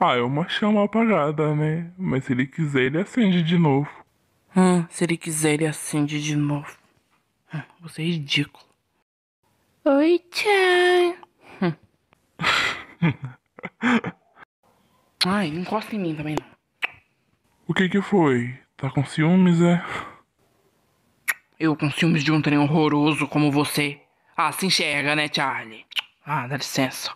Ah, é uma chama apagada, né? Mas se ele quiser, ele acende de novo. Hum, se ele quiser, ele acende de novo. Hum, você é ridículo. Oi, tchau. Ai, não encosta em mim também não. O que que foi? Tá com ciúmes, é? Eu com ciúmes de um trem horroroso como você. Ah, se enxerga, né, Charlie? Ah, dá licença.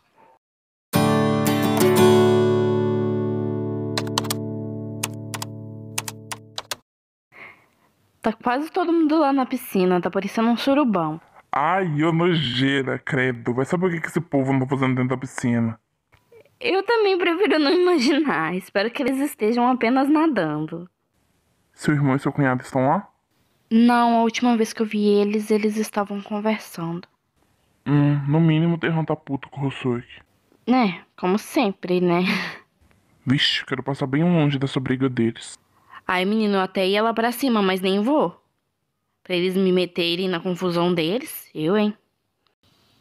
Tá quase todo mundo lá na piscina, tá parecendo um surubão. Ai, eu nojeira, credo. Vai saber o que, que esse povo não tá fazendo dentro da piscina. Eu também prefiro não imaginar. Espero que eles estejam apenas nadando. Seu irmão e seu cunhado estão lá? Não, a última vez que eu vi eles, eles estavam conversando. Hum, no mínimo o Terrão tá puto com o Rosuki. Né, como sempre, né? Vixe, quero passar bem longe dessa briga deles. Ai, menino, eu até ia lá pra cima, mas nem vou para eles me meterem na confusão deles? Eu, hein?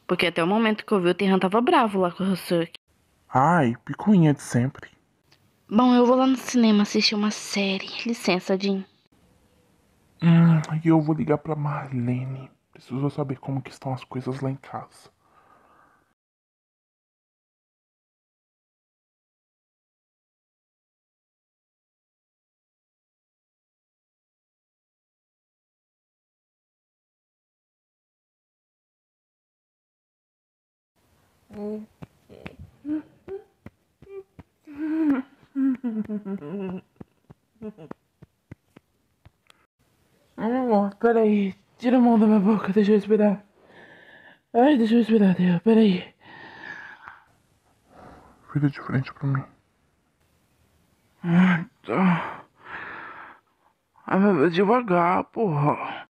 Porque até o momento que eu vi, o Terran tava bravo lá com o Hussuk. Ai, picuinha de sempre. Bom, eu vou lá no cinema assistir uma série. Licença, Jim. Hum, e eu vou ligar pra Marlene. Preciso saber como que estão as coisas lá em casa. Amor, peraí. Tira a mão da minha boca, deixa eu respirar. Ai, deixa eu respirar, Deus, peraí. Vira de frente pra mim. Ah, tá. Ai, meu devagar, porra.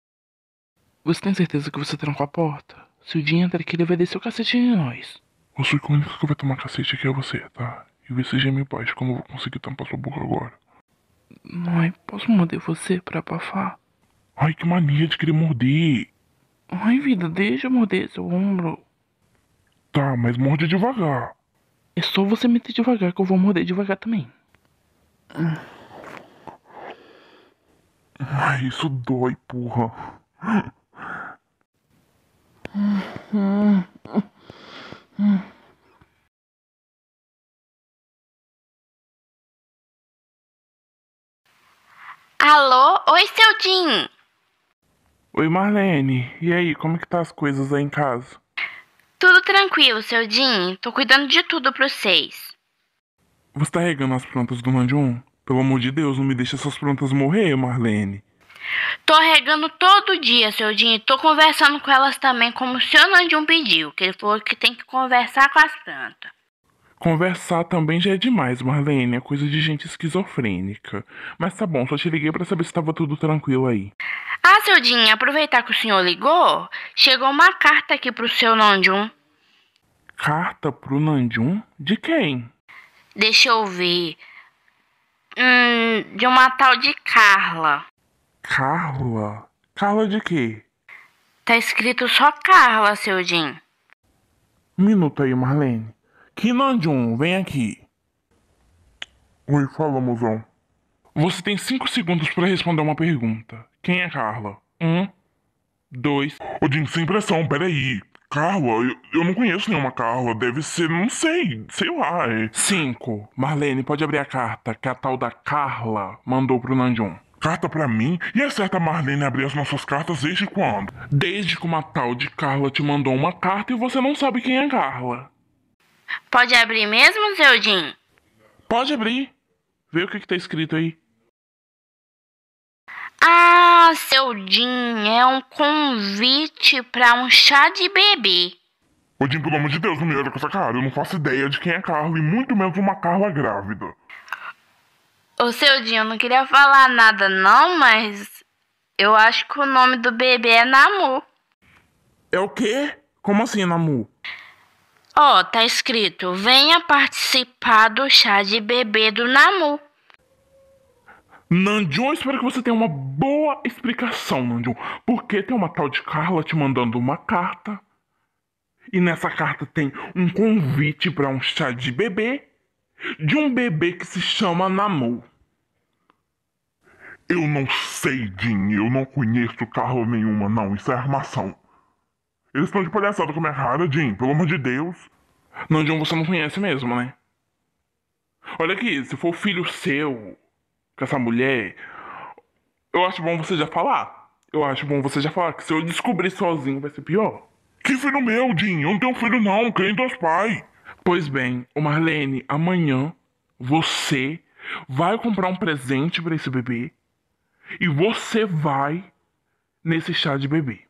Você tem certeza que você trancou a porta? Se o Jim entrar aqui, ele vai descer o cacetinho em nós. O Suico, o único que vai tomar cacete aqui é você, tá? E você geme baixo, como eu vou conseguir tampar sua boca agora? Mãe, posso morder você pra abafar? Ai, que mania de querer morder! Ai, vida, deixa eu morder seu ombro. Tá, mas morde devagar. É só você meter devagar que eu vou morder devagar também. Ai, isso dói, porra. Hum, hum, hum. Alô? Oi, seu Jim! Oi, Marlene. E aí, como que tá as coisas aí em casa? Tudo tranquilo, seu Jim. Tô cuidando de tudo pra vocês. Você tá regando as plantas do Mandium? Pelo amor de Deus, não me deixa essas plantas morrer, Marlene. Tô regando todo dia, seu Dinho. Tô conversando com elas também, como o seu Nandinho pediu, que ele falou que tem que conversar com as plantas. Conversar também já é demais, Marlene. É coisa de gente esquizofrênica. Mas tá bom, só te liguei para saber se tava tudo tranquilo aí. Ah, seu Dinho, aproveitar que o senhor ligou, chegou uma carta aqui pro seu Nandjum. Carta pro Nandjum? De quem? Deixa eu ver. Hum, de uma tal de Carla. Carla? Carla de quê? Tá escrito só Carla, seu Jim. Um minuto aí, Marlene. Que Kinanjun, vem aqui. Oi, fala, mozão. Você tem cinco segundos para responder uma pergunta. Quem é Carla? Um, dois. Ô, Jim, sem pressão, peraí. Carla? Eu, eu não conheço nenhuma Carla. Deve ser, não sei, sei lá. É... Cinco. Marlene, pode abrir a carta que a tal da Carla mandou pro Nanjun carta para mim e é certa Marlene abrir as nossas cartas desde quando? Desde que uma tal de Carla te mandou uma carta e você não sabe quem é Carla. Pode abrir mesmo, Zeudin? Pode abrir. Vê o que, que tá escrito aí. Ah, seu Jim, é um convite para um chá de bebê. Ô Jim, pelo amor de Deus, não me olha com essa cara. Eu não faço ideia de quem é Carla e muito menos uma Carla grávida. Ô, seu Dinho, não queria falar nada não, mas eu acho que o nome do bebê é Namu. É o quê? Como assim, Namu? Ó, oh, tá escrito: venha participar do chá de bebê do Namu. Nandion, espero que você tenha uma boa explicação, Nandion. Por que tem uma tal de Carla te mandando uma carta? E nessa carta tem um convite para um chá de bebê de um bebê que se chama Namu. Eu não sei, Jim. Eu não conheço carro nenhuma, não. Isso é armação. Eles estão de palhaçada com a minha cara, Jim. Pelo amor de Deus. Não, Jim, você não conhece mesmo, né? Olha aqui, se for filho seu com essa mulher, eu acho bom você já falar. Eu acho bom você já falar, que se eu descobrir sozinho vai ser pior. Que filho meu, Jim? Eu não tenho filho não, quem dos pais? Pois bem, o Marlene, amanhã você vai comprar um presente para esse bebê e você vai nesse chá de bebê.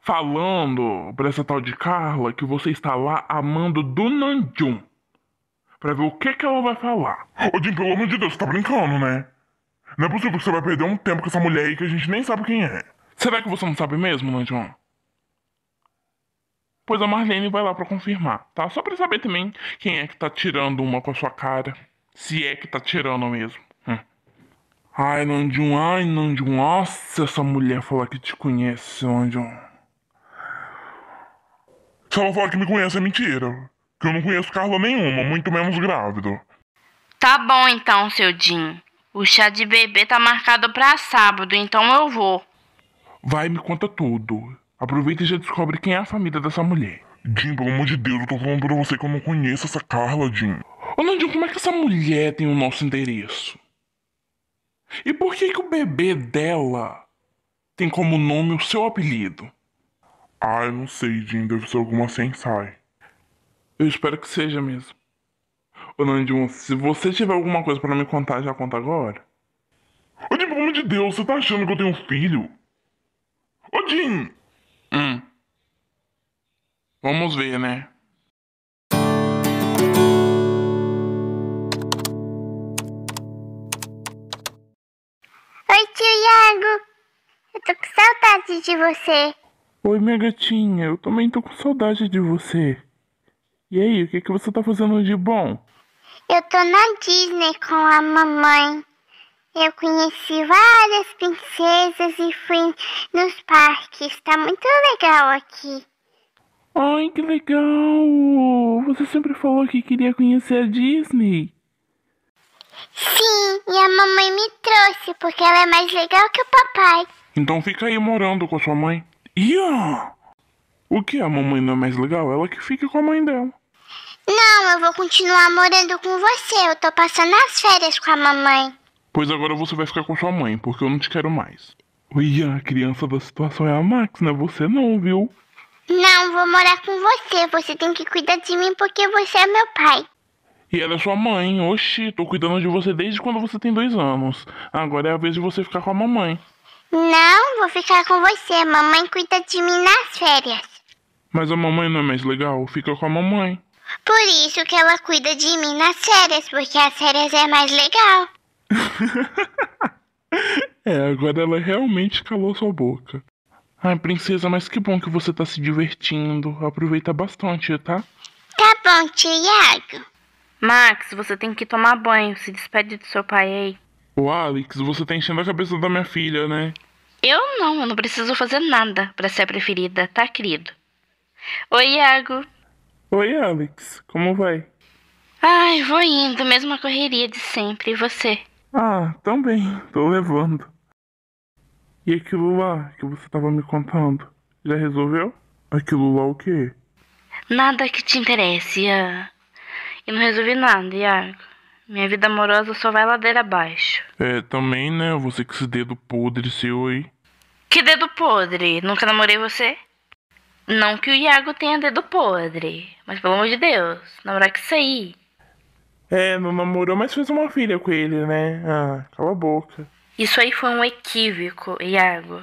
Falando pra essa tal de Carla que você está lá amando do Nanjum. Pra ver o que que ela vai falar. Ô Jim, pelo amor de Deus, você tá brincando, né? Não é possível que você vai perder um tempo com essa mulher aí que a gente nem sabe quem é. Será que você não sabe mesmo, Nanjum? Pois a Marlene vai lá para confirmar, tá? Só pra saber também quem é que tá tirando uma com a sua cara. Se é que tá tirando mesmo. Ai, Nandium, ai, Nandium, nossa, essa mulher falar que te conhece, Nandium. Se ela falar que me conhece, é mentira. Que eu não conheço Carla nenhuma, muito menos grávido. Tá bom então, seu Jim. O chá de bebê tá marcado pra sábado, então eu vou. Vai, me conta tudo. Aproveita e já descobre quem é a família dessa mulher. Jim, pelo amor de Deus, eu tô falando pra você que eu não conheço essa Carla, Jim. Ô, Nandinho, como é que essa mulher tem o nosso endereço? E por que, que o bebê dela tem como nome o seu apelido? Ah, eu não sei, Jim. Deve ser alguma sensai. Eu espero que seja mesmo. Ô, Nandinho, se você tiver alguma coisa para me contar, já conta agora. Ô, Jim, pelo amor de Deus, você tá achando que eu tenho um filho? Ô, Jim! Hum. Vamos ver, né? Oi, tio Iago. Eu tô com saudade de você. Oi, minha gatinha. Eu também tô com saudade de você. E aí, o que, que você tá fazendo de bom? Eu tô na Disney com a mamãe. Eu conheci várias princesas e fui nos parques. Tá muito legal aqui. Ai, que legal! Você sempre falou que queria conhecer a Disney. Sim, e a mamãe me trouxe, porque ela é mais legal que o papai. Então fica aí morando com a sua mãe. Ian! O que a mamãe não é mais legal? Ela que fica com a mãe dela. Não, eu vou continuar morando com você. Eu tô passando as férias com a mamãe. Pois agora você vai ficar com sua mãe, porque eu não te quero mais. Ian, a criança da situação é a Max, não é você não, viu? Não, vou morar com você. Você tem que cuidar de mim porque você é meu pai. E ela é sua mãe. Oxi, tô cuidando de você desde quando você tem dois anos. Agora é a vez de você ficar com a mamãe. Não, vou ficar com você. Mamãe cuida de mim nas férias. Mas a mamãe não é mais legal. Fica com a mamãe. Por isso que ela cuida de mim nas férias, porque as férias é mais legal. é, agora ela realmente calou sua boca. Ai, princesa, mas que bom que você tá se divertindo. Aproveita bastante, tá? Tá bom, Tiago. Max, você tem que tomar banho. Se despede do seu pai aí. Ô, Alex, você tá enchendo a cabeça da minha filha, né? Eu não, eu não preciso fazer nada para ser a preferida, tá, querido? Oi, Iago. Oi, Alex. Como vai? Ai, vou indo, mesma correria de sempre. E você? Ah, também. Tô levando. E aquilo lá que você tava me contando, já resolveu? Aquilo lá o quê? Nada que te interesse, Ian. Ah. E não resolvi nada, Iago. Minha vida amorosa só vai ladeira abaixo. É, também, né? Você com esse dedo podre seu aí. Que dedo podre? Nunca namorei você? Não que o Iago tenha dedo podre, mas pelo amor de Deus, namorar que isso aí. É, não namorou, mas fez uma filha com ele, né? Ah, cala a boca. Isso aí foi um equívoco, Iago.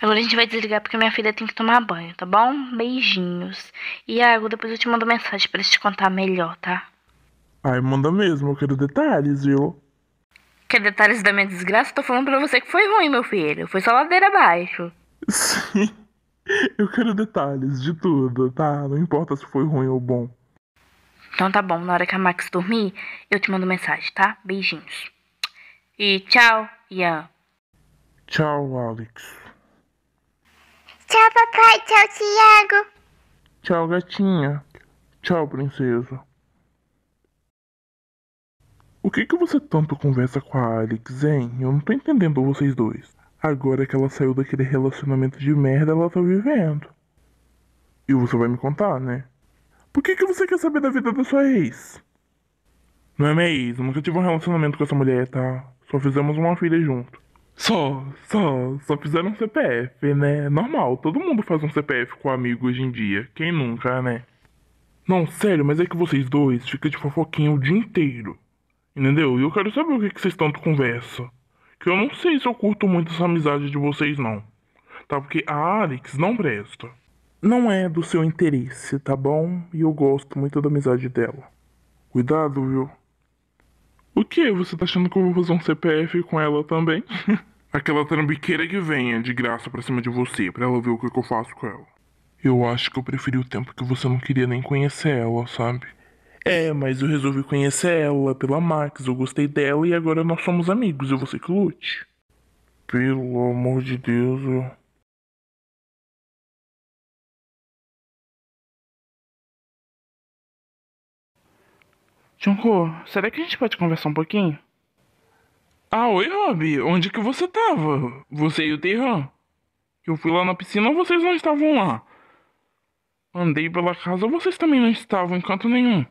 Agora a gente vai desligar porque minha filha tem que tomar banho, tá bom? Beijinhos. E Iago, depois eu te mando mensagem para te contar melhor, tá? Ai, manda mesmo, eu quero detalhes, viu? Quer detalhes da minha desgraça? Tô falando pra você que foi ruim, meu filho. Foi só ladeira abaixo. Sim. Eu quero detalhes de tudo, tá? Não importa se foi ruim ou bom. Então tá bom, na hora que a Max dormir, eu te mando mensagem, tá? Beijinhos. E tchau, Ian. Tchau, Alex. Tchau, papai. Tchau, Tiago. Tchau, gatinha. Tchau, princesa. O que que você tanto conversa com a Alex, hein? Eu não tô entendendo vocês dois. Agora que ela saiu daquele relacionamento de merda, ela tá vivendo. E você vai me contar, né? Por que que você quer saber da vida da sua ex? Não é minha ex, eu nunca tive um relacionamento com essa mulher, tá? Só fizemos uma filha junto. Só, só, só fizeram um CPF, né? Normal, todo mundo faz um CPF com amigo hoje em dia. Quem nunca, né? Não, sério, mas é que vocês dois ficam de fofoquinha o dia inteiro. Entendeu? E eu quero saber o que, que vocês tanto conversam. Que eu não sei se eu curto muito essa amizade de vocês, não. Tá? Porque a Alex não presta. Não é do seu interesse, tá bom? E eu gosto muito da amizade dela. Cuidado, viu? O que? Você tá achando que eu vou fazer um CPF com ela também? Aquela trambiqueira que venha de graça pra cima de você, pra ela ver o que, que eu faço com ela. Eu acho que eu preferi o tempo que você não queria nem conhecer ela, sabe? É, mas eu resolvi conhecer ela pela Max, eu gostei dela e agora nós somos amigos, eu vou ser que lute. Pelo amor de Deus, eu... Junko, será que a gente pode conversar um pouquinho? Ah, oi, Rob. Onde que você tava? Você e o Teihan? eu fui lá na piscina, vocês não estavam lá. Andei pela casa, vocês também não estavam em canto nenhum.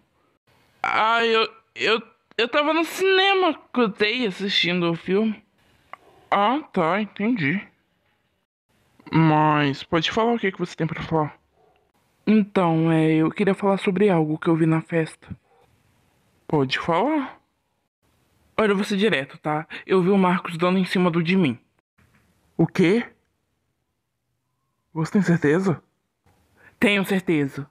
Ah, eu. Eu, eu tava no cinema, cotei assistindo o filme. Ah, tá, entendi. Mas pode falar o que, que você tem para falar? Então, é, eu queria falar sobre algo que eu vi na festa. Pode falar? Olha, eu vou ser direto, tá? Eu vi o Marcos dando em cima do de mim. O quê? Você tem certeza? Tenho certeza.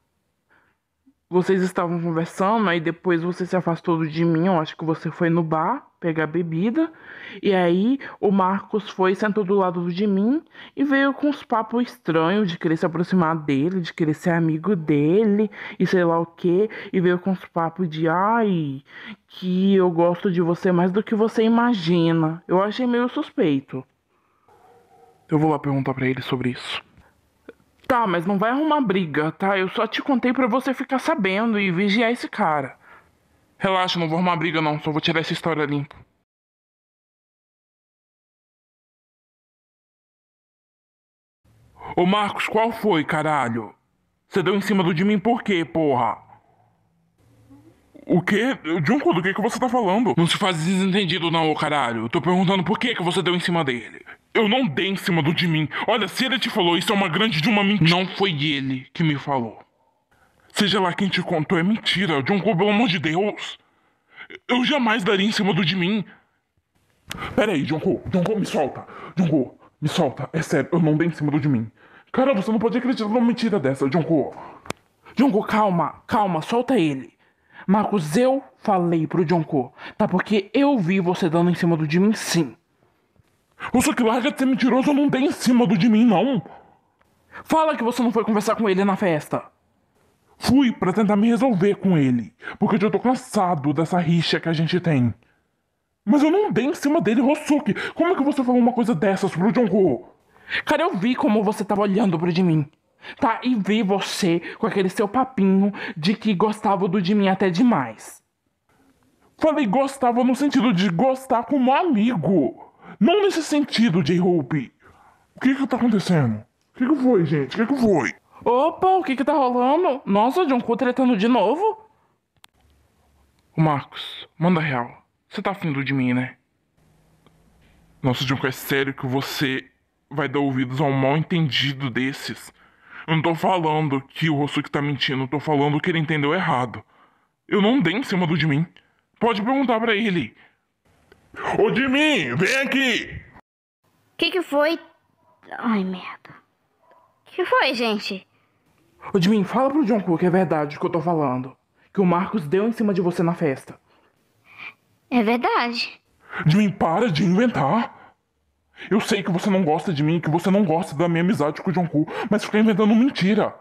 Vocês estavam conversando, aí depois você se afastou do de mim, eu acho que você foi no bar pegar bebida. E aí o Marcos foi, sentou do lado de mim e veio com uns papos estranhos de querer se aproximar dele, de querer ser amigo dele e sei lá o que. E veio com uns papos de ai, que eu gosto de você mais do que você imagina. Eu achei meio suspeito. Eu vou lá perguntar para ele sobre isso. Tá, mas não vai arrumar briga, tá? Eu só te contei para você ficar sabendo e vigiar esse cara. Relaxa, não vou arrumar briga não, só vou tirar essa história limpo. Ô Marcos, qual foi, caralho? Você deu em cima do mim por quê, porra? O quê? Junko, do que, que você tá falando? Não se faz desentendido não, ô caralho. tô perguntando por que, que você deu em cima dele. Eu não dei em cima do de mim. Olha, se ele te falou isso é uma grande de uma mentira. Não foi ele que me falou. Seja lá quem te contou, é mentira. John Cole, pelo amor de Deus. Eu jamais daria em cima do de mim. aí, John Cole. John Cole, me solta. John Cole, me solta. É sério, eu não dei em cima do de mim. Cara, você não pode acreditar numa mentira dessa, John Cole. John Cole, calma, calma, solta ele. Marcos, eu falei pro John Cole, tá? Porque eu vi você dando em cima do de mim, sim. Você que larga de ser mentiroso, eu não dei em cima do de mim, não. Fala que você não foi conversar com ele na festa. Fui para tentar me resolver com ele, porque eu já tô cansado dessa rixa que a gente tem. Mas eu não dei em cima dele, Rosuki. Como é que você falou uma coisa dessas pro o ho Cara, eu vi como você tava olhando pro Jimin. Tá, e vi você com aquele seu papinho de que gostava do Jimin até demais. Falei gostava no sentido de gostar como amigo. Não nesse sentido, J-Hope. O que que tá acontecendo? O que que foi, gente? O que que foi? Opa, o que que tá rolando? Nossa, John Cu tretando de novo? O Marcos, manda real. Você tá afim de mim, né? Nossa, John, é sério que você vai dar ouvidos a um mal entendido desses? Eu não tô falando que o Rosuki tá mentindo, eu tô falando que ele entendeu errado. Eu não dei em cima do mim. Pode perguntar para ele. Ô mim, vem aqui! Que que foi? Ai, merda. O Que foi, gente? Ô Jimin, fala pro John que é verdade o que eu tô falando. Que o Marcos deu em cima de você na festa. É verdade. Jimin, para de inventar. Eu sei que você não gosta de mim, que você não gosta da minha amizade com o John Cook, mas fica inventando mentira.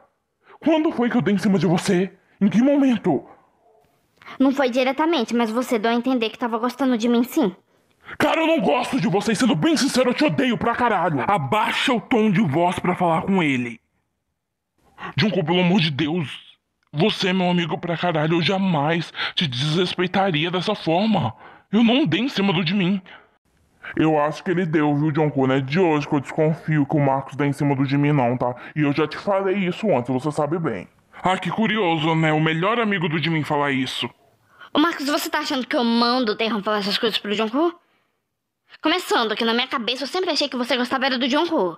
Quando foi que eu dei em cima de você? Em que momento? Não foi diretamente, mas você deu a entender que tava gostando de mim sim. Cara, eu não gosto de você, sendo bem sincero, eu te odeio pra caralho. Abaixa o tom de voz para falar com ele. Junko, pelo amor de Deus. Você é meu amigo pra caralho. Eu jamais te desrespeitaria dessa forma. Eu não dei em cima do de mim. Eu acho que ele deu, viu, Jonko? Não é de hoje que eu desconfio que o Marcos dá em cima do de mim, não, tá? E eu já te falei isso antes, você sabe bem. Ah, que curioso, né? O melhor amigo do mim falar isso. Ô, Marcos, você tá achando que eu mando o Terran falar essas coisas pro Jonko? Começando, que na minha cabeça eu sempre achei que você gostava era do Jonko.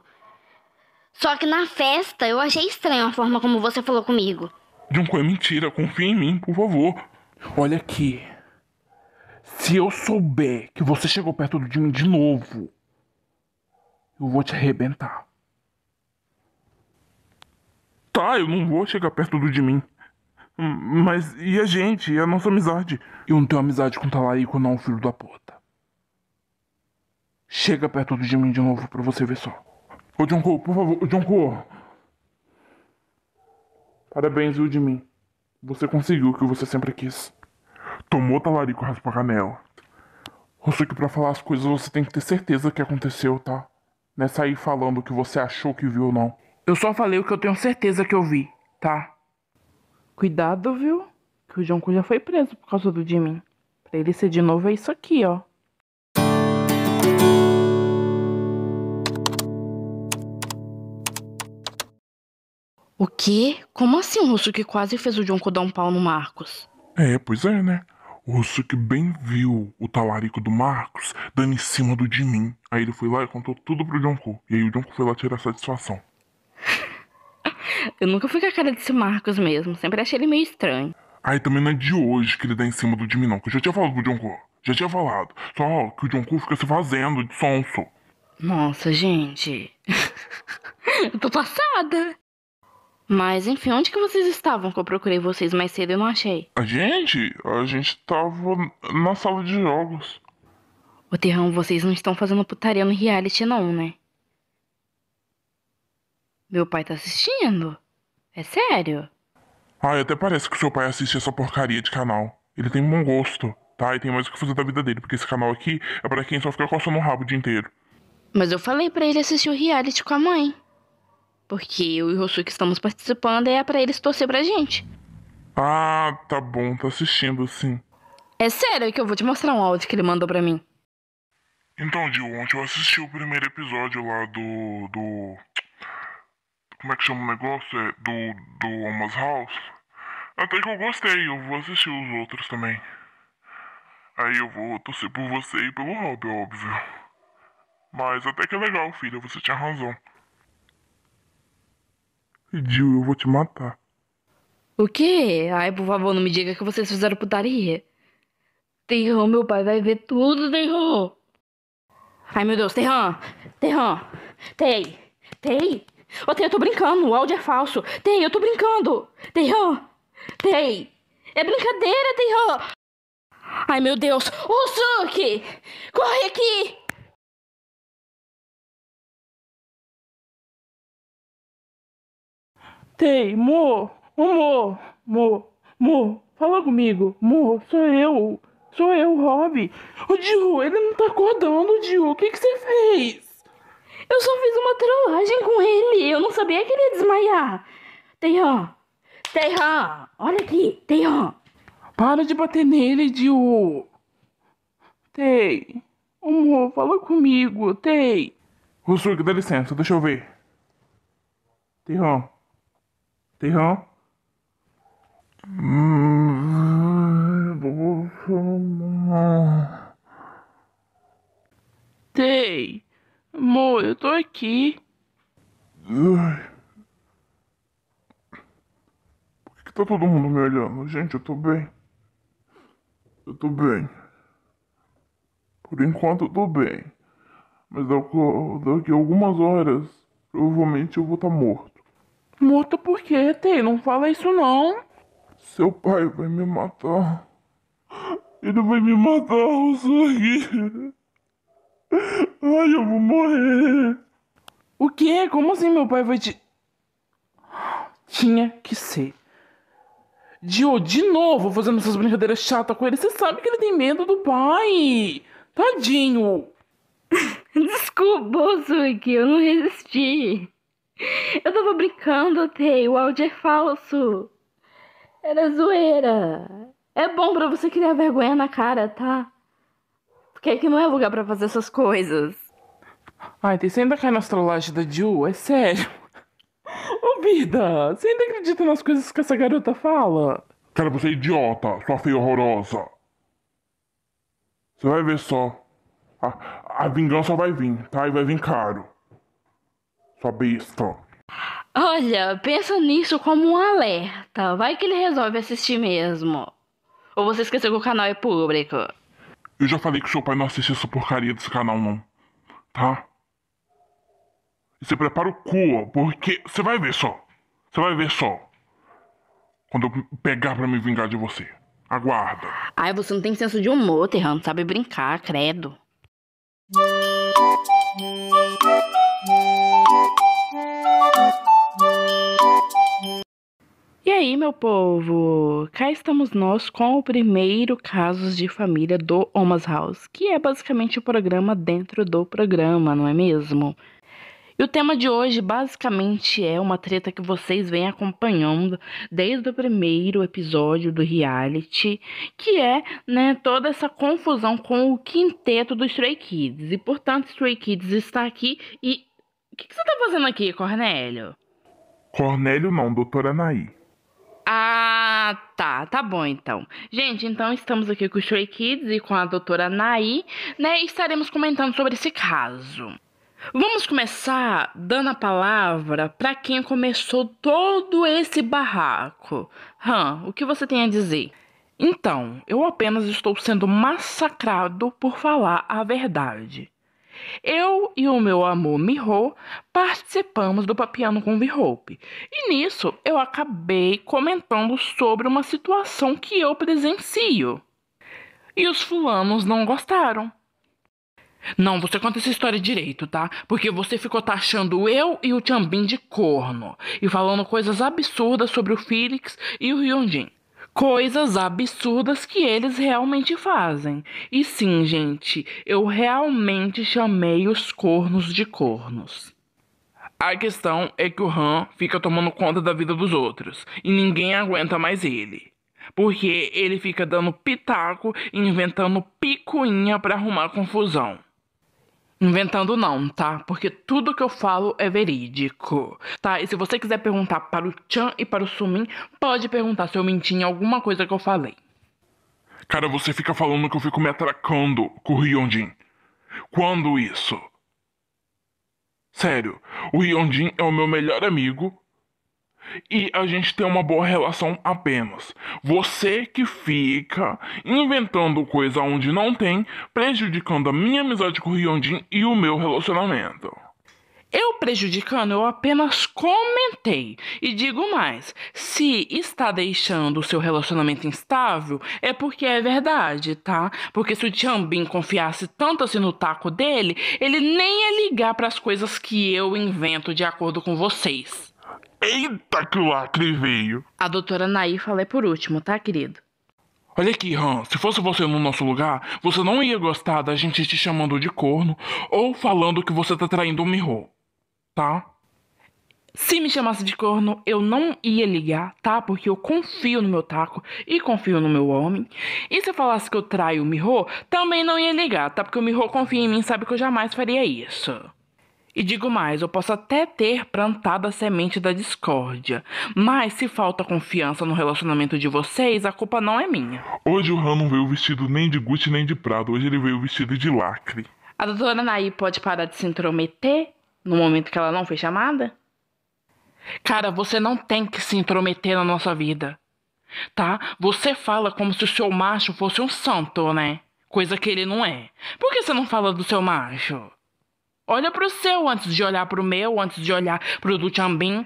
Só que na festa eu achei estranha a forma como você falou comigo. Junko, é mentira. Confia em mim, por favor. Olha aqui. Se eu souber que você chegou perto de mim de novo, eu vou te arrebentar. Tá, eu não vou chegar perto do de mim. Mas e a gente? E a nossa amizade? Eu não tenho amizade com Talarico, não, filho da puta. Chega perto do de mim de novo pra você ver só. Ô, Junko, por favor, Junko! Parabéns, Udmin. Você conseguiu o que você sempre quis. Tomou talarico raspa canela. que pra falar as coisas você tem que ter certeza que aconteceu, tá? Não é sair falando o que você achou que viu, não. Eu só falei o que eu tenho certeza que eu vi, tá? Cuidado, viu? Que o Junko já foi preso por causa do Jimin. Pra ele ser de novo é isso aqui, ó. O quê? Como assim o russo que quase fez o Junko dar um pau no Marcos? É, pois é, né? O russo que bem viu o talarico do Marcos dando em cima do Jimin. Aí ele foi lá e contou tudo pro Junko. E aí o Junko foi lá tirar satisfação. Eu nunca fui com a cara desse Marcos mesmo. Sempre achei ele meio estranho. Aí também não é de hoje que ele dá em cima do Jimin, não. Que eu já tinha falado pro Jungkook. Já tinha falado. Só que o Jungkook fica se fazendo de sonso. Nossa, gente. eu tô passada. Mas enfim, onde que vocês estavam que eu procurei vocês mais cedo e não achei? A gente? A gente tava na sala de jogos. Ô Terrão, vocês não estão fazendo putaria no reality não, né? Meu pai tá assistindo? É sério? Ai, até parece que o seu pai assiste essa porcaria de canal. Ele tem bom gosto, tá? E tem mais o que fazer da vida dele, porque esse canal aqui é para quem só fica coçando o rabo o dia inteiro. Mas eu falei para ele assistir o reality com a mãe. Porque eu e o Rosu que estamos participando é para eles torcer pra gente. Ah, tá bom, tá assistindo sim. É sério que eu vou te mostrar um áudio que ele mandou pra mim. Então, de ontem eu assisti o primeiro episódio lá do. do. Como é que chama o negócio? É, do. do Almas House. Até que eu gostei, eu vou assistir os outros também. Aí eu vou torcer por você e pelo Rob, óbvio. Mas até que é legal, filha, você tinha razão. Jill, eu vou te matar. O quê? Ai, por favor, não me diga que vocês fizeram putaria. Terran, meu pai vai ver tudo, Terran. Ai, meu Deus, Terran. Terran. Tei. Tei. Ô, oh, Tei, eu tô brincando. O áudio é falso. Tei, eu tô brincando. Terran. Tei. É brincadeira, Terran. Ai, meu Deus. Ô, oh, Suki. Corre aqui. Tei, Mo, Mo, Mo, Mo, fala comigo. Mo, sou eu. Sou eu, Rob. O Dio, ele não tá acordando, Dio. O que que você fez? Eu só fiz uma trollagem com ele. Eu não sabia que ele ia desmaiar. Teihan, ó, olha aqui, ó. Para de bater nele, Dio. Tei, o Mo, fala comigo, Tei. Russug, dá licença, deixa eu ver. ó. Terrão? Tei, amor, eu tô aqui. Por que, que tá todo mundo me olhando? Gente, eu tô bem. Eu tô bem. Por enquanto eu tô bem. Mas daqui a algumas horas, provavelmente eu vou estar tá morto. Morto por quê, Tei? Não fala isso não. Seu pai vai me matar. Ele vai me matar, Rosugi. Ai, eu vou morrer. O quê? Como assim meu pai vai te... Tinha que ser. Dio, de novo, fazendo essas brincadeiras chatas com ele. Você sabe que ele tem medo do pai. Tadinho. Desculpa, Suki, eu não resisti. Eu tava brincando, Tei. O áudio é falso. Era zoeira. É bom pra você criar vergonha na cara, tá? Porque aqui não é lugar para fazer essas coisas. Ai, Tei, você ainda cai na trollagens da Ju? É sério. Ô, vida, você ainda acredita nas coisas que essa garota fala? Cara, você é idiota, sua feia horrorosa. Você vai ver só. A, a vingança vai vir, tá? E vai vir caro sua besta. Olha, pensa nisso como um alerta. Vai que ele resolve assistir mesmo. Ou você esqueceu que o canal é público? Eu já falei que seu pai não assiste essa porcaria desse canal, não. Tá? E você prepara o cu, porque você vai ver só. Você vai ver só. Quando eu pegar pra me vingar de você. Aguarda. Ai, você não tem senso de humor, Terran. Sabe brincar, credo. E aí, meu povo? Cá estamos nós com o primeiro Casos de Família do Omas House, que é basicamente o programa dentro do programa, não é mesmo? E o tema de hoje basicamente é uma treta que vocês vêm acompanhando desde o primeiro episódio do reality, que é né, toda essa confusão com o quinteto dos Stray Kids. E portanto, Stray Kids está aqui e o que, que, você tá fazendo aqui, Cornélio? Cornélio não, doutora Anaí. Ah, tá, tá bom então. Gente, então estamos aqui com o Stray Kids e com a doutora Anaí, né? E estaremos comentando sobre esse caso. Vamos começar dando a palavra para quem começou todo esse barraco. Han, o que você tem a dizer? Então, eu apenas estou sendo massacrado por falar a verdade. Eu e o meu amor Miho participamos do Papiano com Hope. E nisso eu acabei comentando sobre uma situação que eu presencio. E os fulanos não gostaram. Não, você conta essa história direito, tá? Porque você ficou taxando eu e o Tiambin de corno e falando coisas absurdas sobre o Felix e o Hyunjin coisas absurdas que eles realmente fazem. E sim, gente, eu realmente chamei os cornos de cornos. A questão é que o Han fica tomando conta da vida dos outros e ninguém aguenta mais ele. Porque ele fica dando pitaco e inventando picuinha para arrumar confusão inventando não, tá? Porque tudo que eu falo é verídico, tá? E se você quiser perguntar para o Chan e para o Sumin, pode perguntar se eu menti em alguma coisa que eu falei. Cara, você fica falando que eu fico me atracando com o Hyunjin. Quando isso? Sério, o Hyunjin é o meu melhor amigo e a gente tem uma boa relação apenas. Você que fica inventando coisa onde não tem, prejudicando a minha amizade com o Hyunjin e o meu relacionamento. Eu prejudicando, eu apenas comentei. E digo mais: se está deixando o seu relacionamento instável, é porque é verdade, tá? Porque se o Tianbin confiasse tanto assim no taco dele, ele nem ia ligar para as coisas que eu invento de acordo com vocês. Eita que o lacre veio! A doutora Nair fala é por último, tá, querido? Olha aqui, Han, se fosse você no nosso lugar, você não ia gostar da gente te chamando de corno ou falando que você tá traindo o Miho, tá? Se me chamasse de corno, eu não ia ligar, tá? Porque eu confio no meu taco e confio no meu homem. E se eu falasse que eu traio o Miho, também não ia ligar, tá? Porque o Miho confia em mim sabe que eu jamais faria isso. E digo mais, eu posso até ter plantado a semente da discórdia, mas se falta confiança no relacionamento de vocês, a culpa não é minha. Hoje o Han não veio vestido nem de Gucci nem de Prado, hoje ele veio vestido de lacre. A doutora Nair pode parar de se intrometer no momento que ela não foi chamada? Cara, você não tem que se intrometer na nossa vida, tá? Você fala como se o seu macho fosse um santo, né? Coisa que ele não é. Por que você não fala do seu macho? Olha pro seu antes de olhar pro meu, antes de olhar pro do Chambin.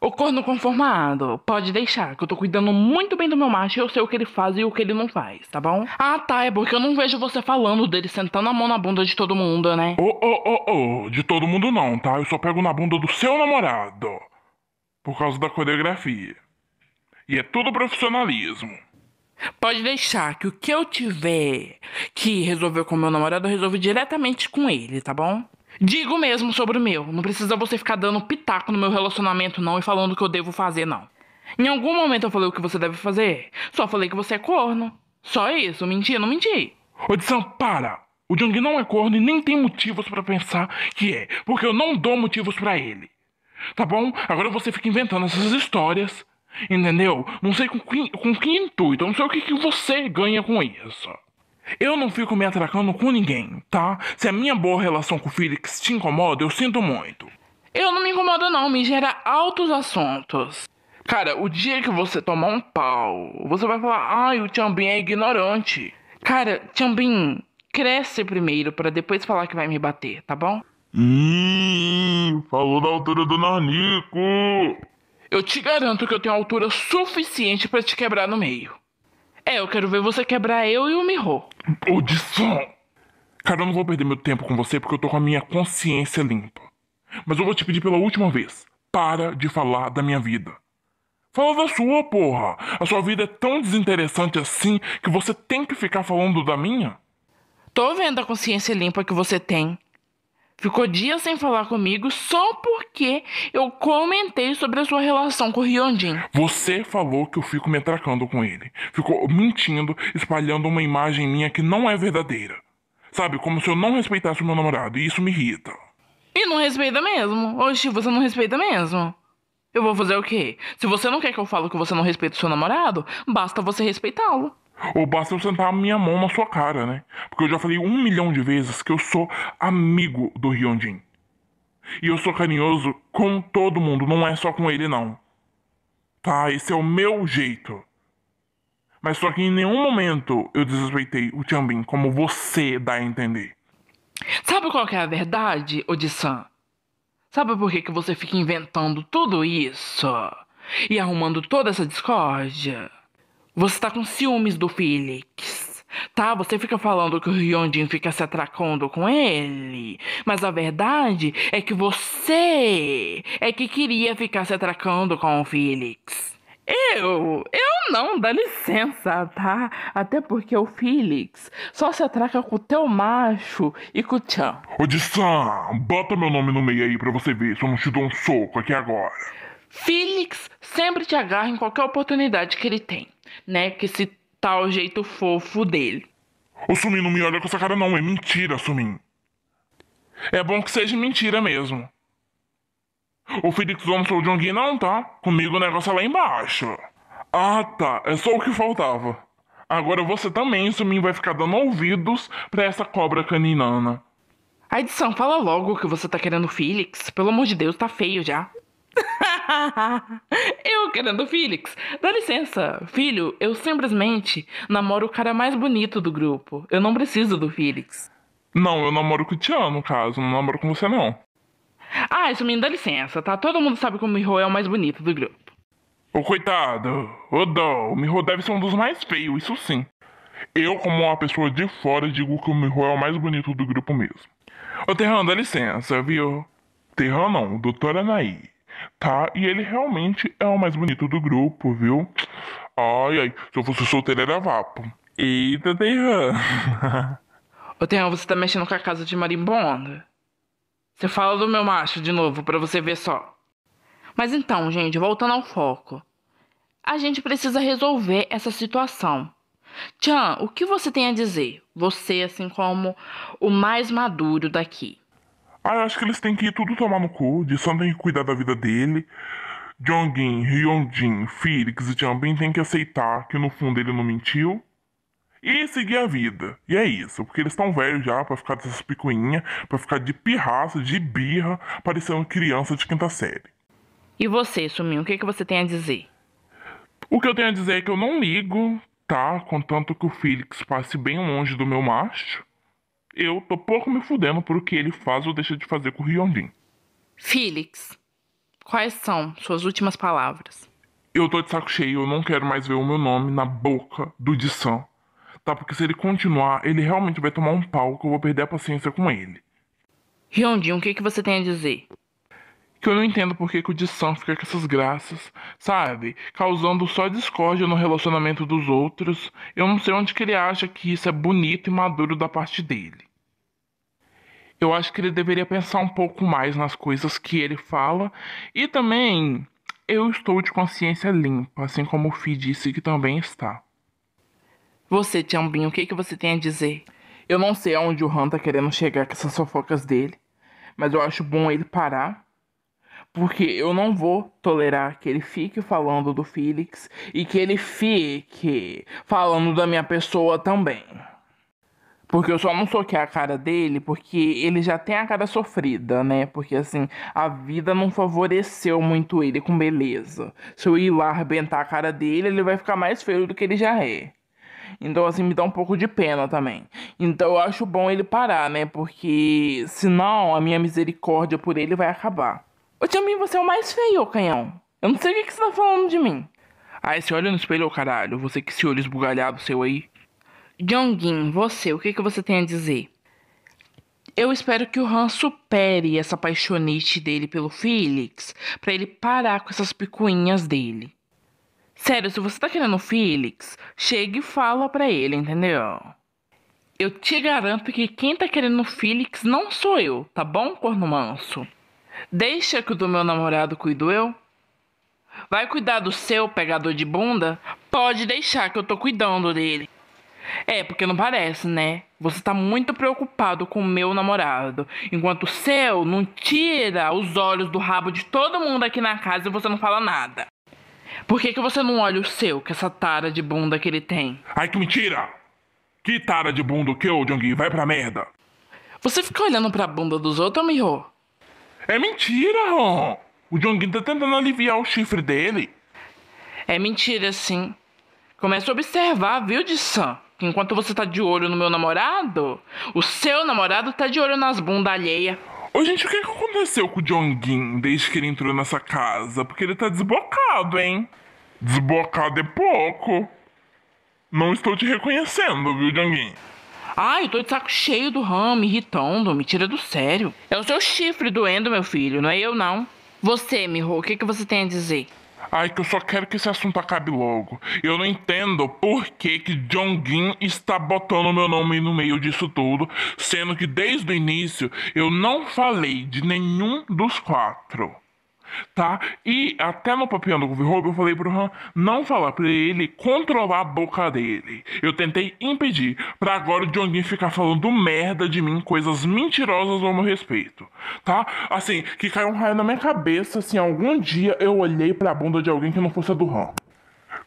O corno conformado, pode deixar, que eu tô cuidando muito bem do meu macho e eu sei o que ele faz e o que ele não faz, tá bom? Ah, tá, é porque eu não vejo você falando dele sentando a mão na bunda de todo mundo, né? Ô, ô, ô, ô, de todo mundo não, tá? Eu só pego na bunda do seu namorado. Por causa da coreografia. E é tudo profissionalismo. Pode deixar que o que eu tiver que resolver com meu namorado, eu resolvo diretamente com ele, tá bom? Digo mesmo sobre o meu. Não precisa você ficar dando pitaco no meu relacionamento, não, e falando o que eu devo fazer, não. Em algum momento eu falei o que você deve fazer. Só falei que você é corno. Só isso. Menti, não menti. Odissão, para! O Jung não é corno e nem tem motivos para pensar que é, porque eu não dou motivos para ele. Tá bom? Agora você fica inventando essas histórias, entendeu? Não sei com que, com que intuito, não sei o que, que você ganha com isso. Eu não fico me atracando com ninguém, tá? Se a minha boa relação com o Felix te incomoda, eu sinto muito. Eu não me incomodo não, me gera altos assuntos. Cara, o dia que você tomar um pau, você vai falar, ai, o Tiambin é ignorante. Cara, Tiambin, cresce primeiro para depois falar que vai me bater, tá bom? Ih, falou da altura do Narnico! Eu te garanto que eu tenho altura suficiente para te quebrar no meio. É, eu quero ver você quebrar eu e o Miho. Audição! Cara, eu não vou perder meu tempo com você porque eu tô com a minha consciência limpa. Mas eu vou te pedir pela última vez: para de falar da minha vida. Fala da sua, porra! A sua vida é tão desinteressante assim que você tem que ficar falando da minha? Tô vendo a consciência limpa que você tem ficou dias sem falar comigo só porque eu comentei sobre a sua relação com o Hyunjin. Você falou que eu fico me atracando com ele. Ficou mentindo, espalhando uma imagem minha que não é verdadeira. Sabe, como se eu não respeitasse o meu namorado, e isso me irrita. E não respeita mesmo. Oxi, você não respeita mesmo. Eu vou fazer o quê? Se você não quer que eu fale que você não respeita o seu namorado, basta você respeitá-lo. Ou basta eu sentar a minha mão na sua cara, né? Porque eu já falei um milhão de vezes que eu sou amigo do Hyunjin. E eu sou carinhoso com todo mundo, não é só com ele, não. Tá? Esse é o meu jeito. Mas só que em nenhum momento eu desrespeitei o Tianbin, como você dá a entender. Sabe qual que é a verdade, Odissan? Sabe por que, que você fica inventando tudo isso? E arrumando toda essa discórdia? Você tá com ciúmes do Felix. Tá, você fica falando que o Hyunjin fica se atracando com ele, mas a verdade é que você é que queria ficar se atracando com o Felix. Eu? Eu não, dá licença, tá? Até porque o Felix só se atraca com o teu macho e com o Chan. Ô, bota meu nome no meio aí pra você ver se eu não te dou um soco aqui agora. Felix sempre te agarra em qualquer oportunidade que ele tem né, que esse tal jeito fofo dele. O Sumin não me olha com essa cara não, é mentira, Sumin. É bom que seja mentira mesmo. O Felix vamos ou o Jong não tá. Comigo o negócio é lá embaixo. Ah tá, é só o que faltava. Agora você também, Sumin, vai ficar dando ouvidos pra essa cobra caninana. A edição, fala logo que você tá querendo o Felix. Pelo amor de Deus, tá feio já. eu querendo o Felix. Dá licença, filho, eu simplesmente namoro o cara mais bonito do grupo. Eu não preciso do Felix. Não, eu namoro com o Tian, no caso, não namoro com você, não. Ah, isso me dá licença, tá? Todo mundo sabe que o Miho é o mais bonito do grupo. Ô, coitado, ô dó, o Miho deve ser um dos mais feios, isso sim. Eu, como uma pessoa de fora, digo que o Miho é o mais bonito do grupo mesmo. Ô, oh, Terran, dá licença, viu? Terran não, doutora Nair tá? E ele realmente é o mais bonito do grupo, viu? Ai, ai, se eu fosse solteiro era vapo. Eita, Terran. Ô, Terran, você tá mexendo com a casa de marimbonda? Você fala do meu macho de novo, para você ver só. Mas então, gente, voltando ao foco. A gente precisa resolver essa situação. Tchan, o que você tem a dizer? Você, assim como o mais maduro daqui. Ah, eu acho que eles têm que ir tudo tomar no cu. De Sun tem que cuidar da vida dele. Jongin, Hyunjin, Felix e Jambin têm que aceitar que no fundo ele não mentiu. E seguir a vida. E é isso, porque eles estão velhos já para ficar dessas picuinhas, para ficar de pirraça, de birra, parecendo criança de quinta série. E você, Sumin, o que, que você tem a dizer? O que eu tenho a dizer é que eu não ligo, tá? Contanto que o Felix passe bem longe do meu macho. Eu tô pouco me fudendo por o que ele faz ou deixa de fazer com o Hyunjin. Felix, quais são suas últimas palavras? Eu tô de saco cheio, eu não quero mais ver o meu nome na boca do Dissan. Tá? Porque se ele continuar, ele realmente vai tomar um pau que eu vou perder a paciência com ele. Hyunjin, o que, que você tem a dizer? que eu não entendo porque que o Dissan fica com essas graças, sabe? Causando só discórdia no relacionamento dos outros. Eu não sei onde que ele acha que isso é bonito e maduro da parte dele eu acho que ele deveria pensar um pouco mais nas coisas que ele fala e também eu estou de consciência limpa, assim como o Fi disse que também está. Você, Tiambinho, o que, que você tem a dizer? Eu não sei aonde o Han tá querendo chegar com essas fofocas dele, mas eu acho bom ele parar, porque eu não vou tolerar que ele fique falando do Felix e que ele fique falando da minha pessoa também. Porque eu só não soquei é a cara dele porque ele já tem a cara sofrida, né? Porque assim, a vida não favoreceu muito ele com beleza. Se eu ir lá arrebentar a cara dele, ele vai ficar mais feio do que ele já é. Então, assim, me dá um pouco de pena também. Então, eu acho bom ele parar, né? Porque senão a minha misericórdia por ele vai acabar. Ô, Tiamin, você é o mais feio, canhão. Eu não sei o que, que você tá falando de mim. Ai, ah, se olha no espelho, ô caralho. Você que se olha esbugalhado seu aí. Jonguin, você, o que, que você tem a dizer? Eu espero que o Han supere essa paixonite dele pelo Felix, para ele parar com essas picuinhas dele. Sério, se você tá querendo o Felix, chega e fala pra ele, entendeu? Eu te garanto que quem tá querendo o Felix não sou eu, tá bom, corno manso? Deixa que o do meu namorado cuido eu. Vai cuidar do seu pegador de bunda? Pode deixar que eu tô cuidando dele. É, porque não parece, né? Você tá muito preocupado com o meu namorado, enquanto o seu não tira os olhos do rabo de todo mundo aqui na casa e você não fala nada. Por que, que você não olha o seu, com essa tara de bunda que ele tem? Ai, que mentira! Que tara de bunda que ô, Jongui? Vai pra merda! Você fica olhando pra bunda dos outros, Miho? É mentira, Ron! O Jongui tá tentando aliviar o chifre dele. É mentira, sim. Começa a observar, viu, de Sam? Enquanto você tá de olho no meu namorado, o seu namorado tá de olho nas bundas alheia. Ô, gente, o que, que aconteceu com o Jongin desde que ele entrou nessa casa? Porque ele tá desbocado, hein? Desbocado é pouco. Não estou te reconhecendo, viu, Jongin? Ai, eu tô de saco cheio do Ram, me irritando, me tira do sério. É o seu chifre doendo, meu filho, não é eu não. Você, Miho, o que, que você tem a dizer? Ai, que eu só quero que esse assunto acabe logo. Eu não entendo por que que Jongin está botando meu nome no meio disso tudo, sendo que desde o início eu não falei de nenhum dos quatro tá? E até no papinho do Roubo eu falei pro Han não falar pra ele controlar a boca dele. Eu tentei impedir, pra agora o Jonguin ficar falando merda de mim, coisas mentirosas ao meu respeito, tá? Assim, que caiu um raio na minha cabeça se assim, algum dia eu olhei pra bunda de alguém que não fosse a do Han.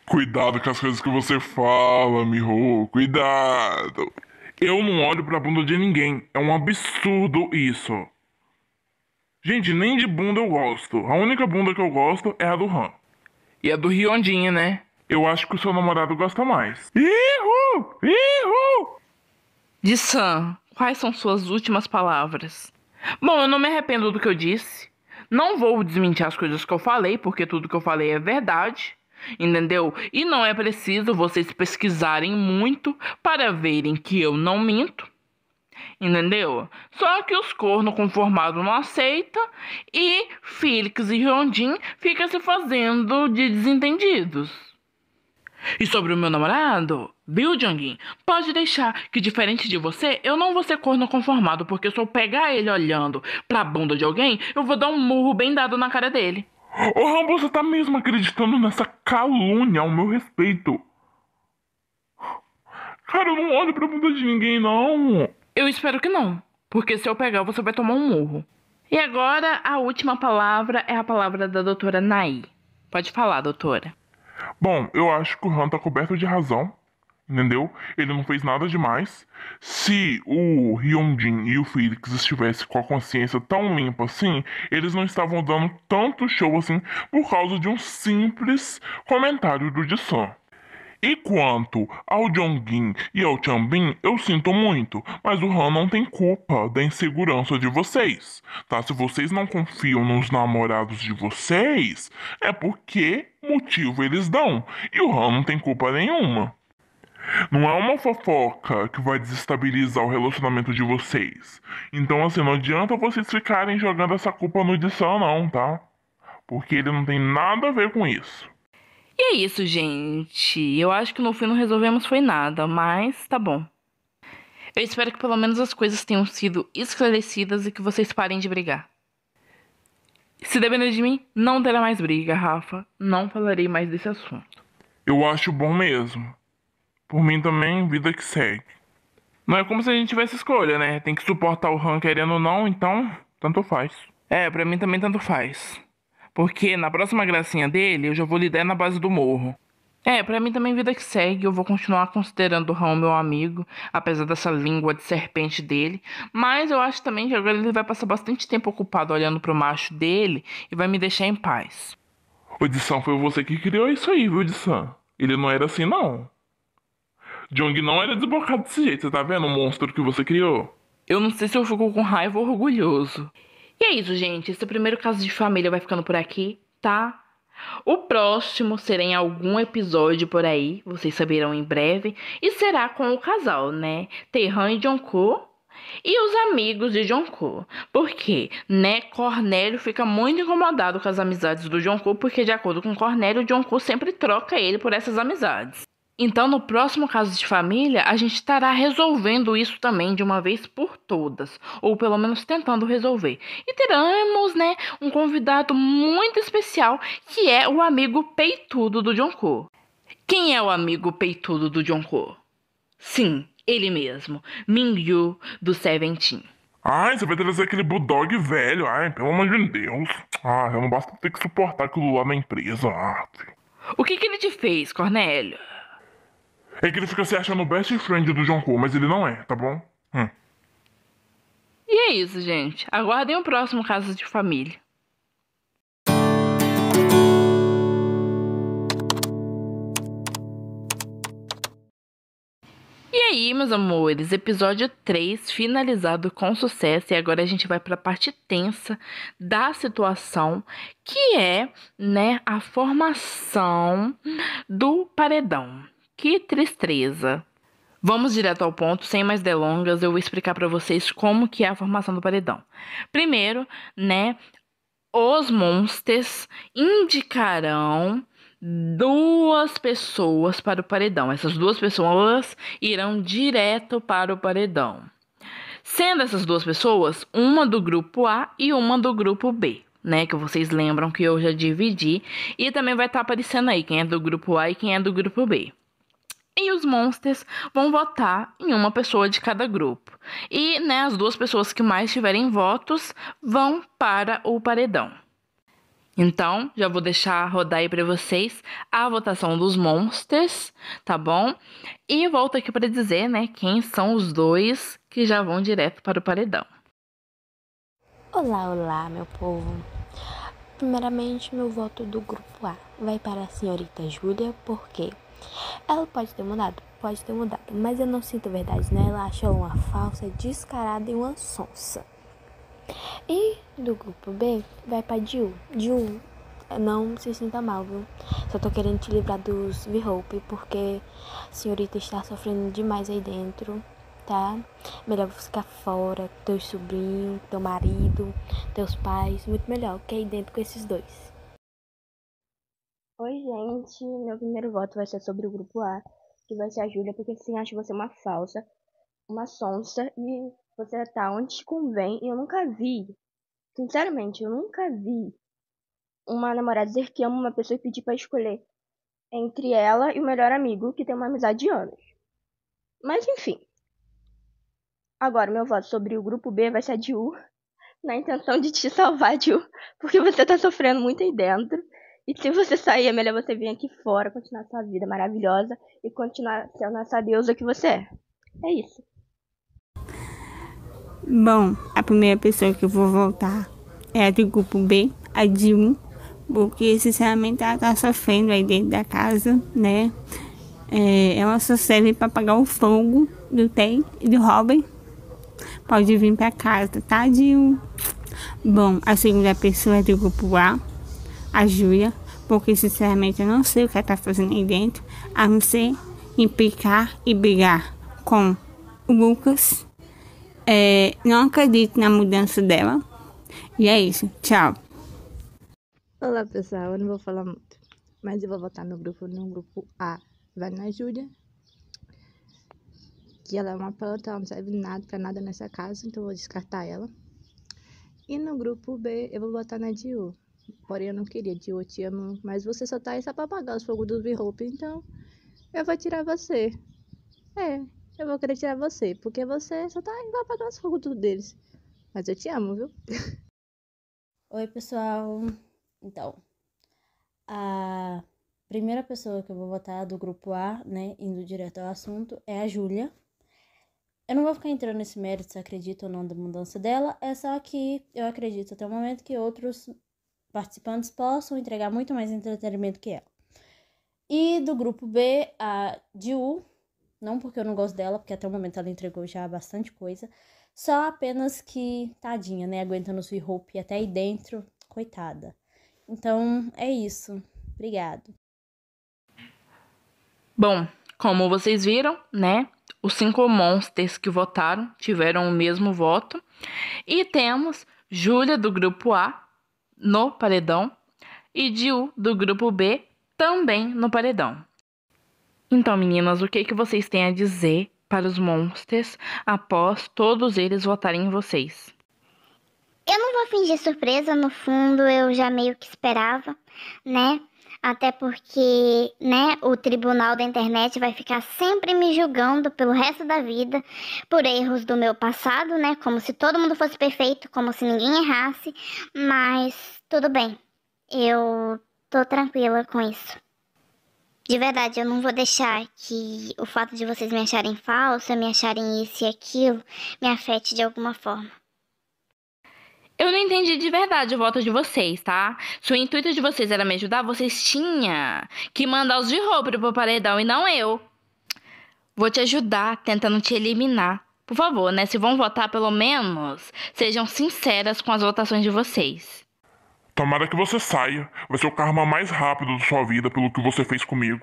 Cuidado com as coisas que você fala, Miho, cuidado. Eu não olho pra bunda de ninguém, é um absurdo isso. Gente, nem de bunda eu gosto. A única bunda que eu gosto é a do Han. E a do Riondinha, né? Eu acho que o seu namorado gosta mais. Ihu! Ihu! De Sam, quais são suas últimas palavras? Bom, eu não me arrependo do que eu disse. Não vou desmentir as coisas que eu falei, porque tudo que eu falei é verdade. Entendeu? E não é preciso vocês pesquisarem muito para verem que eu não minto entendeu? Só que os corno conformado não aceita e Felix e Rondin ficam se fazendo de desentendidos. E sobre o meu namorado? Viu, Jongin? Pode deixar que, diferente de você, eu não vou ser corno conformado, porque se eu pegar ele olhando pra bunda de alguém, eu vou dar um murro bem dado na cara dele. Ô, oh, Rambo, você tá mesmo acreditando nessa calúnia ao meu respeito? Cara, eu não olho pra bunda de ninguém, não. Eu espero que não, porque se eu pegar você vai tomar um murro. E agora a última palavra é a palavra da doutora Nai. Pode falar, doutora. Bom, eu acho que o Han tá coberto de razão, entendeu? Ele não fez nada demais. Se o Hyunjin e o Felix estivessem com a consciência tão limpa assim, eles não estavam dando tanto show assim por causa de um simples comentário do Disson. E quanto ao Jongin e ao Changbin, eu sinto muito, mas o Han não tem culpa da insegurança de vocês, tá? Se vocês não confiam nos namorados de vocês, é porque motivo eles dão, e o Han não tem culpa nenhuma. Não é uma fofoca que vai desestabilizar o relacionamento de vocês. Então, assim, não adianta vocês ficarem jogando essa culpa no Dissan, não, tá? Porque ele não tem nada a ver com isso. E é isso, gente. Eu acho que no fim não resolvemos foi nada, mas tá bom. Eu espero que pelo menos as coisas tenham sido esclarecidas e que vocês parem de brigar. Se depender de mim, não terá mais briga, Rafa. Não falarei mais desse assunto. Eu acho bom mesmo. Por mim também, vida que segue. Não é como se a gente tivesse escolha, né? Tem que suportar o Han querendo ou não, então, tanto faz. É, pra mim também tanto faz. Porque na próxima gracinha dele, eu já vou lidar na base do morro. É, para mim também vida que segue, eu vou continuar considerando o Raul meu amigo, apesar dessa língua de serpente dele, mas eu acho também que agora ele vai passar bastante tempo ocupado olhando pro macho dele e vai me deixar em paz. O Dissan, foi você que criou isso aí, viu, Dissan? Ele não era assim, não. Jung não era desbocado desse jeito, você tá vendo o monstro que você criou? Eu não sei se eu fico com raiva ou orgulhoso. E é isso, gente. Esse primeiro caso de família vai ficando por aqui, tá? O próximo será em algum episódio por aí, vocês saberão em breve, e será com o casal, né? Terran e Jungkook e os amigos de Jungkook. Porque, né, Cornélio fica muito incomodado com as amizades do Jungkook, porque de acordo com Cornélio, Jungkook sempre troca ele por essas amizades. Então, no próximo caso de família, a gente estará resolvendo isso também de uma vez por todas, ou pelo menos tentando resolver. E teremos, né, um convidado muito especial, que é o amigo peitudo do Jonko. Quem é o amigo peitudo do Jonko? Sim, ele mesmo, Mingyu do Seventeen. Ai, você vai trazer aquele bulldog velho, ai, pelo amor de Deus. Ah, eu não basta ter que suportar aquilo lá na empresa. Ah. O que, que ele te fez, Cornélio? É que ele fica se achando o best friend do John mas ele não é, tá bom? Hum. E é isso, gente. Aguardem o próximo caso de família. E aí, meus amores, episódio 3 finalizado com sucesso e agora a gente vai para a parte tensa da situação, que é, né, a formação do paredão. Que tristeza. Vamos direto ao ponto, sem mais delongas, eu vou explicar para vocês como que é a formação do paredão. Primeiro, né, os monsters indicarão duas pessoas para o paredão. Essas duas pessoas irão direto para o paredão. Sendo essas duas pessoas, uma do grupo A e uma do grupo B, né? Que vocês lembram que eu já dividi. E também vai estar tá aparecendo aí quem é do grupo A e quem é do grupo B e os monsters vão votar em uma pessoa de cada grupo. E né, as duas pessoas que mais tiverem votos vão para o paredão. Então, já vou deixar rodar aí para vocês a votação dos monsters, tá bom? E volto aqui para dizer, né, quem são os dois que já vão direto para o paredão. Olá, olá, meu povo. Primeiramente, meu voto do grupo A vai para a senhorita Júlia, porque ela pode ter mudado? Pode ter mudado, mas eu não sinto verdade, né? Ela achou uma falsa, descarada e uma sonsa. E do grupo B vai pra Jill. Jill, não se sinta mal, viu? Só tô querendo te livrar dos V-Hope, porque a senhorita está sofrendo demais aí dentro, tá? Melhor ficar fora, teu sobrinho, teu marido, teus pais, muito melhor que aí dentro com esses dois. Oi, gente. Meu primeiro voto vai ser sobre o grupo A, que vai ser a Júlia, porque sim, acho você uma falsa, uma sonsa, e você tá onde te convém. E eu nunca vi, sinceramente, eu nunca vi uma namorada dizer que ama uma pessoa e pedir para escolher entre ela e o melhor amigo, que tem uma amizade de anos. Mas enfim. Agora, meu voto sobre o grupo B vai ser a U, na intenção de te salvar, U, porque você tá sofrendo muito aí dentro. E se você sair, é melhor você vir aqui fora, continuar sua vida maravilhosa e continuar sendo essa deusa que você é. É isso. Bom, a primeira pessoa que eu vou voltar é a do grupo B, a Dilma, porque sinceramente ela tá sofrendo aí dentro da casa, né? É, ela só serve para apagar o fogo do Tem e do Robin. Pode vir para casa, tá, Dilma? Bom, a segunda pessoa é do grupo A, a Júlia, porque sinceramente eu não sei o que ela tá fazendo aí dentro, a não ser implicar e brigar com o Lucas. É, não acredito na mudança dela. E é isso. Tchau. Olá pessoal, eu não vou falar muito, mas eu vou votar no grupo, no grupo A. Vai na Júlia, que ela é uma pelota, ela não serve nada pra nada nessa casa, então eu vou descartar ela. E no grupo B eu vou botar na Diu, Porém, eu não queria, tio, eu te amo. Mas você só tá aí só pra apagar os fogos do V-Hope, então eu vou tirar você. É, eu vou querer tirar você, porque você só tá aí pra apagar os fogos deles. Mas eu te amo, viu? Oi, pessoal. Então, a primeira pessoa que eu vou votar do grupo A, né, indo direto ao assunto, é a Júlia. Eu não vou ficar entrando nesse mérito se acredito ou não da mudança dela, é só que eu acredito até o momento que outros participantes possam entregar muito mais entretenimento que ela. E do grupo B, a Diu, não porque eu não gosto dela, porque até o momento ela entregou já bastante coisa, só apenas que, tadinha, né, aguentando o Sweet Hope até aí dentro, coitada. Então, é isso. Obrigado. Bom, como vocês viram, né, os cinco monsters que votaram tiveram o mesmo voto. E temos Júlia do grupo A, no paredão e Jill do grupo B também no paredão. Então, meninas, o que, é que vocês têm a dizer para os monsters após todos eles votarem em vocês? Eu não vou fingir surpresa, no fundo eu já meio que esperava, né? até porque, né, o tribunal da internet vai ficar sempre me julgando pelo resto da vida por erros do meu passado, né, como se todo mundo fosse perfeito, como se ninguém errasse, mas tudo bem. Eu tô tranquila com isso. De verdade, eu não vou deixar que o fato de vocês me acharem falsa, me acharem isso e aquilo, me afete de alguma forma. Eu não entendi de verdade o voto de vocês, tá? Se o intuito de vocês era me ajudar, vocês tinham que mandar os de roupa pro paredão e não eu. Vou te ajudar tentando te eliminar. Por favor, né? Se vão votar, pelo menos sejam sinceras com as votações de vocês. Tomara que você saia. Vai ser o karma mais rápido da sua vida pelo que você fez comigo.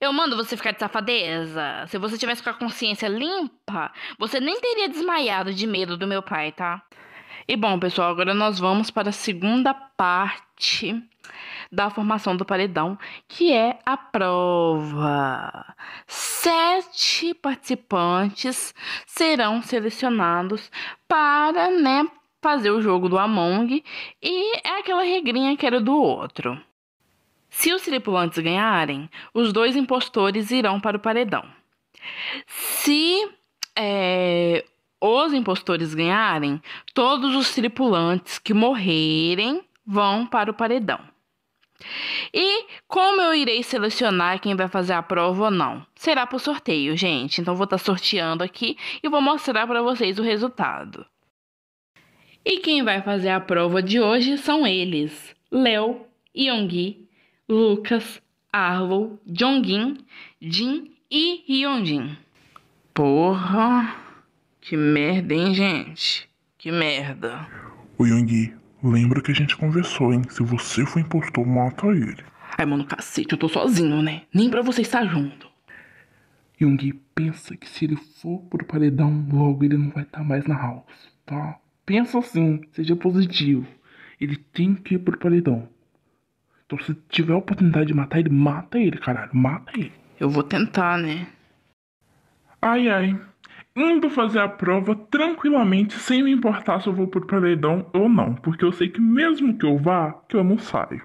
Eu mando você ficar de safadeza. Se você tivesse com a consciência limpa, você nem teria desmaiado de medo do meu pai, tá? E bom, pessoal, agora nós vamos para a segunda parte da formação do paredão, que é a prova. Sete participantes serão selecionados para, né, fazer o jogo do Among e é aquela regrinha que era do outro. Se os tripulantes ganharem, os dois impostores irão para o paredão. Se é, os impostores ganharem, todos os tripulantes que morrerem vão para o paredão. E como eu irei selecionar quem vai fazer a prova ou não? Será por sorteio, gente. Então vou estar tá sorteando aqui e vou mostrar para vocês o resultado. E quem vai fazer a prova de hoje são eles: Léo, Yonggi, Lucas, Arlo, Jonguin, Jin e Hyunjin. Porra! Que merda, hein, gente? Que merda. Ô Yang, lembra que a gente conversou, hein? Se você for impostor, mata ele. Ai, mano, cacete, eu tô sozinho, né? Nem pra você estar junto. Yung pensa que se ele for pro paredão, logo ele não vai estar tá mais na house, tá? Pensa assim, seja positivo. Ele tem que ir pro paredão. Então se tiver a oportunidade de matar ele, mata ele, caralho, mata ele. Eu vou tentar, né? Ai, ai indo fazer a prova tranquilamente, sem me importar se eu vou pro paredão ou não, porque eu sei que mesmo que eu vá, que eu não saio.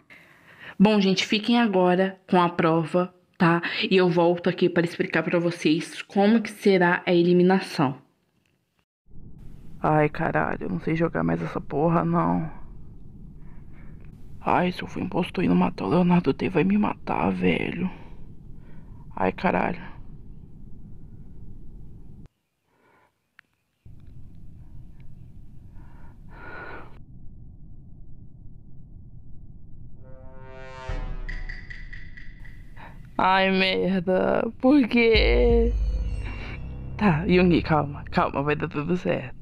Bom, gente, fiquem agora com a prova, tá? E eu volto aqui para explicar para vocês como que será a eliminação. Ai, caralho, eu não sei jogar mais essa porra, não. Ai, se eu for impostor e não matar o Leonardo T, vai me matar, velho. Ai, caralho. Ai, merda. Por quê? Tá, Yungi, calma. Calma, vai dar tudo certo.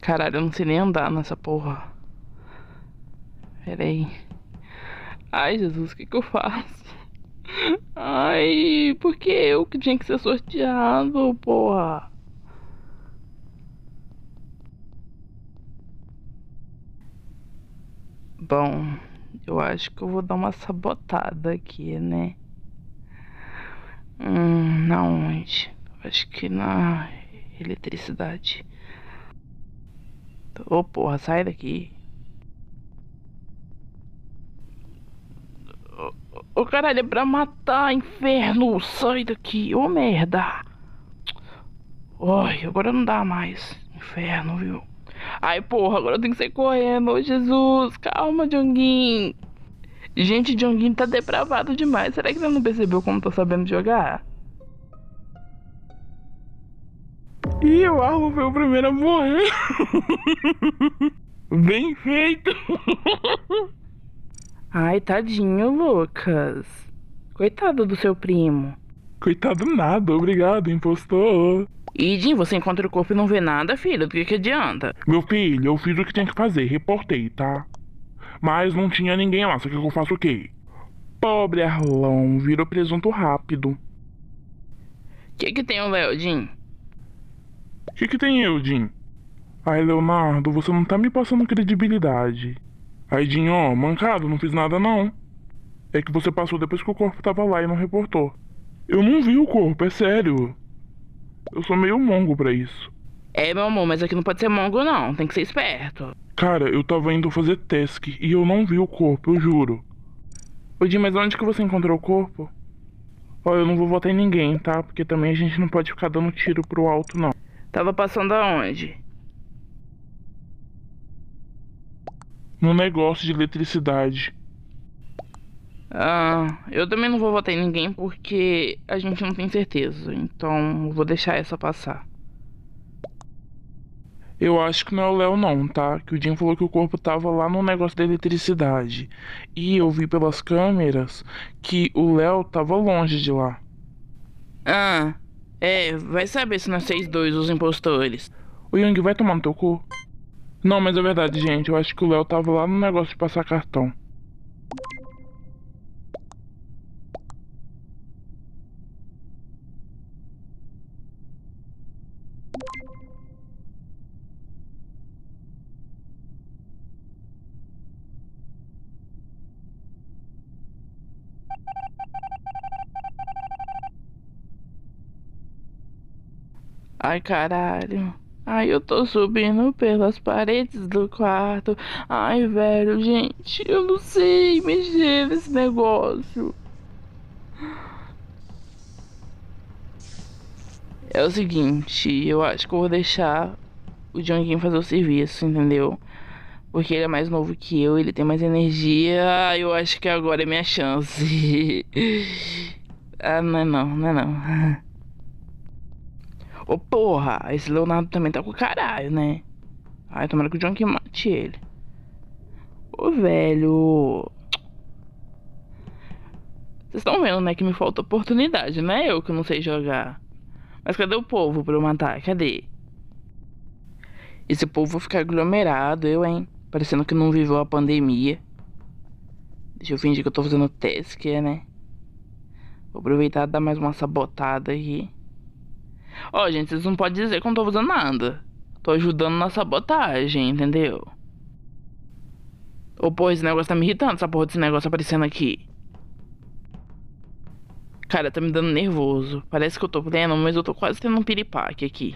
Caralho, eu não sei nem andar nessa porra. Pera aí. Ai, Jesus, o que, que eu faço? Ai, por que eu que tinha que ser sorteado, porra? Bom... Eu acho que eu vou dar uma sabotada aqui, né? Hum, na onde? Acho que na eletricidade. Ô oh, porra, sai daqui. Ô oh, caralho, é pra matar, inferno! Sai daqui, ô merda! Ai, agora não dá mais. Inferno, viu? Ai, porra, agora eu tenho que sair correndo. Ô, Jesus, calma, Jonguin. Gente, Jonguin tá depravado demais. Será que ele não percebeu como tô tá sabendo jogar? E o Arlo foi o primeiro a morrer. Bem feito. Ai, tadinho, Lucas. Coitado do seu primo. Coitado nada, obrigado, impostor. E Jim, você encontra o corpo e não vê nada, filho. Do que, que adianta? Meu filho, eu fiz o que tinha que fazer, reportei, tá? Mas não tinha ninguém lá, só que eu faço o quê? Pobre Arlão, virou presunto rápido. Que que tem o Léo, Jim? Que que tem eu, Jim? Ai, Leonardo, você não tá me passando credibilidade. Aí, Jim, ó, mancado, não fiz nada não. É que você passou depois que o corpo tava lá e não reportou. Eu não vi o corpo, é sério. Eu sou meio mongo para isso. É, meu amor, mas aqui não pode ser mongo, não. Tem que ser esperto. Cara, eu tava indo fazer task e eu não vi o corpo, eu juro. Ô, Di, mas onde que você encontrou o corpo? Ó, eu não vou votar em ninguém, tá? Porque também a gente não pode ficar dando tiro pro alto, não. Tava passando aonde? No negócio de eletricidade. Ah, eu também não vou votar em ninguém porque a gente não tem certeza, então vou deixar essa passar. Eu acho que não é o Léo não, tá? Que o Jim falou que o corpo tava lá no negócio da eletricidade. E eu vi pelas câmeras que o Léo tava longe de lá. Ah, é, vai saber se nós seis dois os impostores. O Young vai tomar no teu cu. Não, mas é verdade, gente. Eu acho que o Léo tava lá no negócio de passar cartão. Ai, caralho. Ai, eu tô subindo pelas paredes do quarto. Ai, velho, gente, eu não sei mexer nesse negócio. É o seguinte, eu acho que eu vou deixar o Jonguinho fazer o serviço, entendeu? Porque ele é mais novo que eu, ele tem mais energia. Ah, eu acho que agora é minha chance. ah, não é não, não é não. Ô porra, esse Leonardo também tá com o caralho, né? Ai, tomara que o John que mate ele. Ô velho. Vocês estão vendo, né, que me falta oportunidade, né? Eu que não sei jogar. Mas cadê o povo pra eu matar? Cadê? Esse povo fica aglomerado, eu, hein? Parecendo que não viveu a pandemia. Deixa eu fingir que eu tô fazendo teste, né? Vou aproveitar e dar mais uma sabotada aqui. Ó, oh, gente, vocês não podem dizer que eu não tô fazendo nada. Tô ajudando na sabotagem, entendeu? Ô, oh, porra, esse negócio tá me irritando, essa porra desse negócio aparecendo aqui. Cara, tá me dando nervoso. Parece que eu tô pleno, mas eu tô quase tendo um piripaque aqui.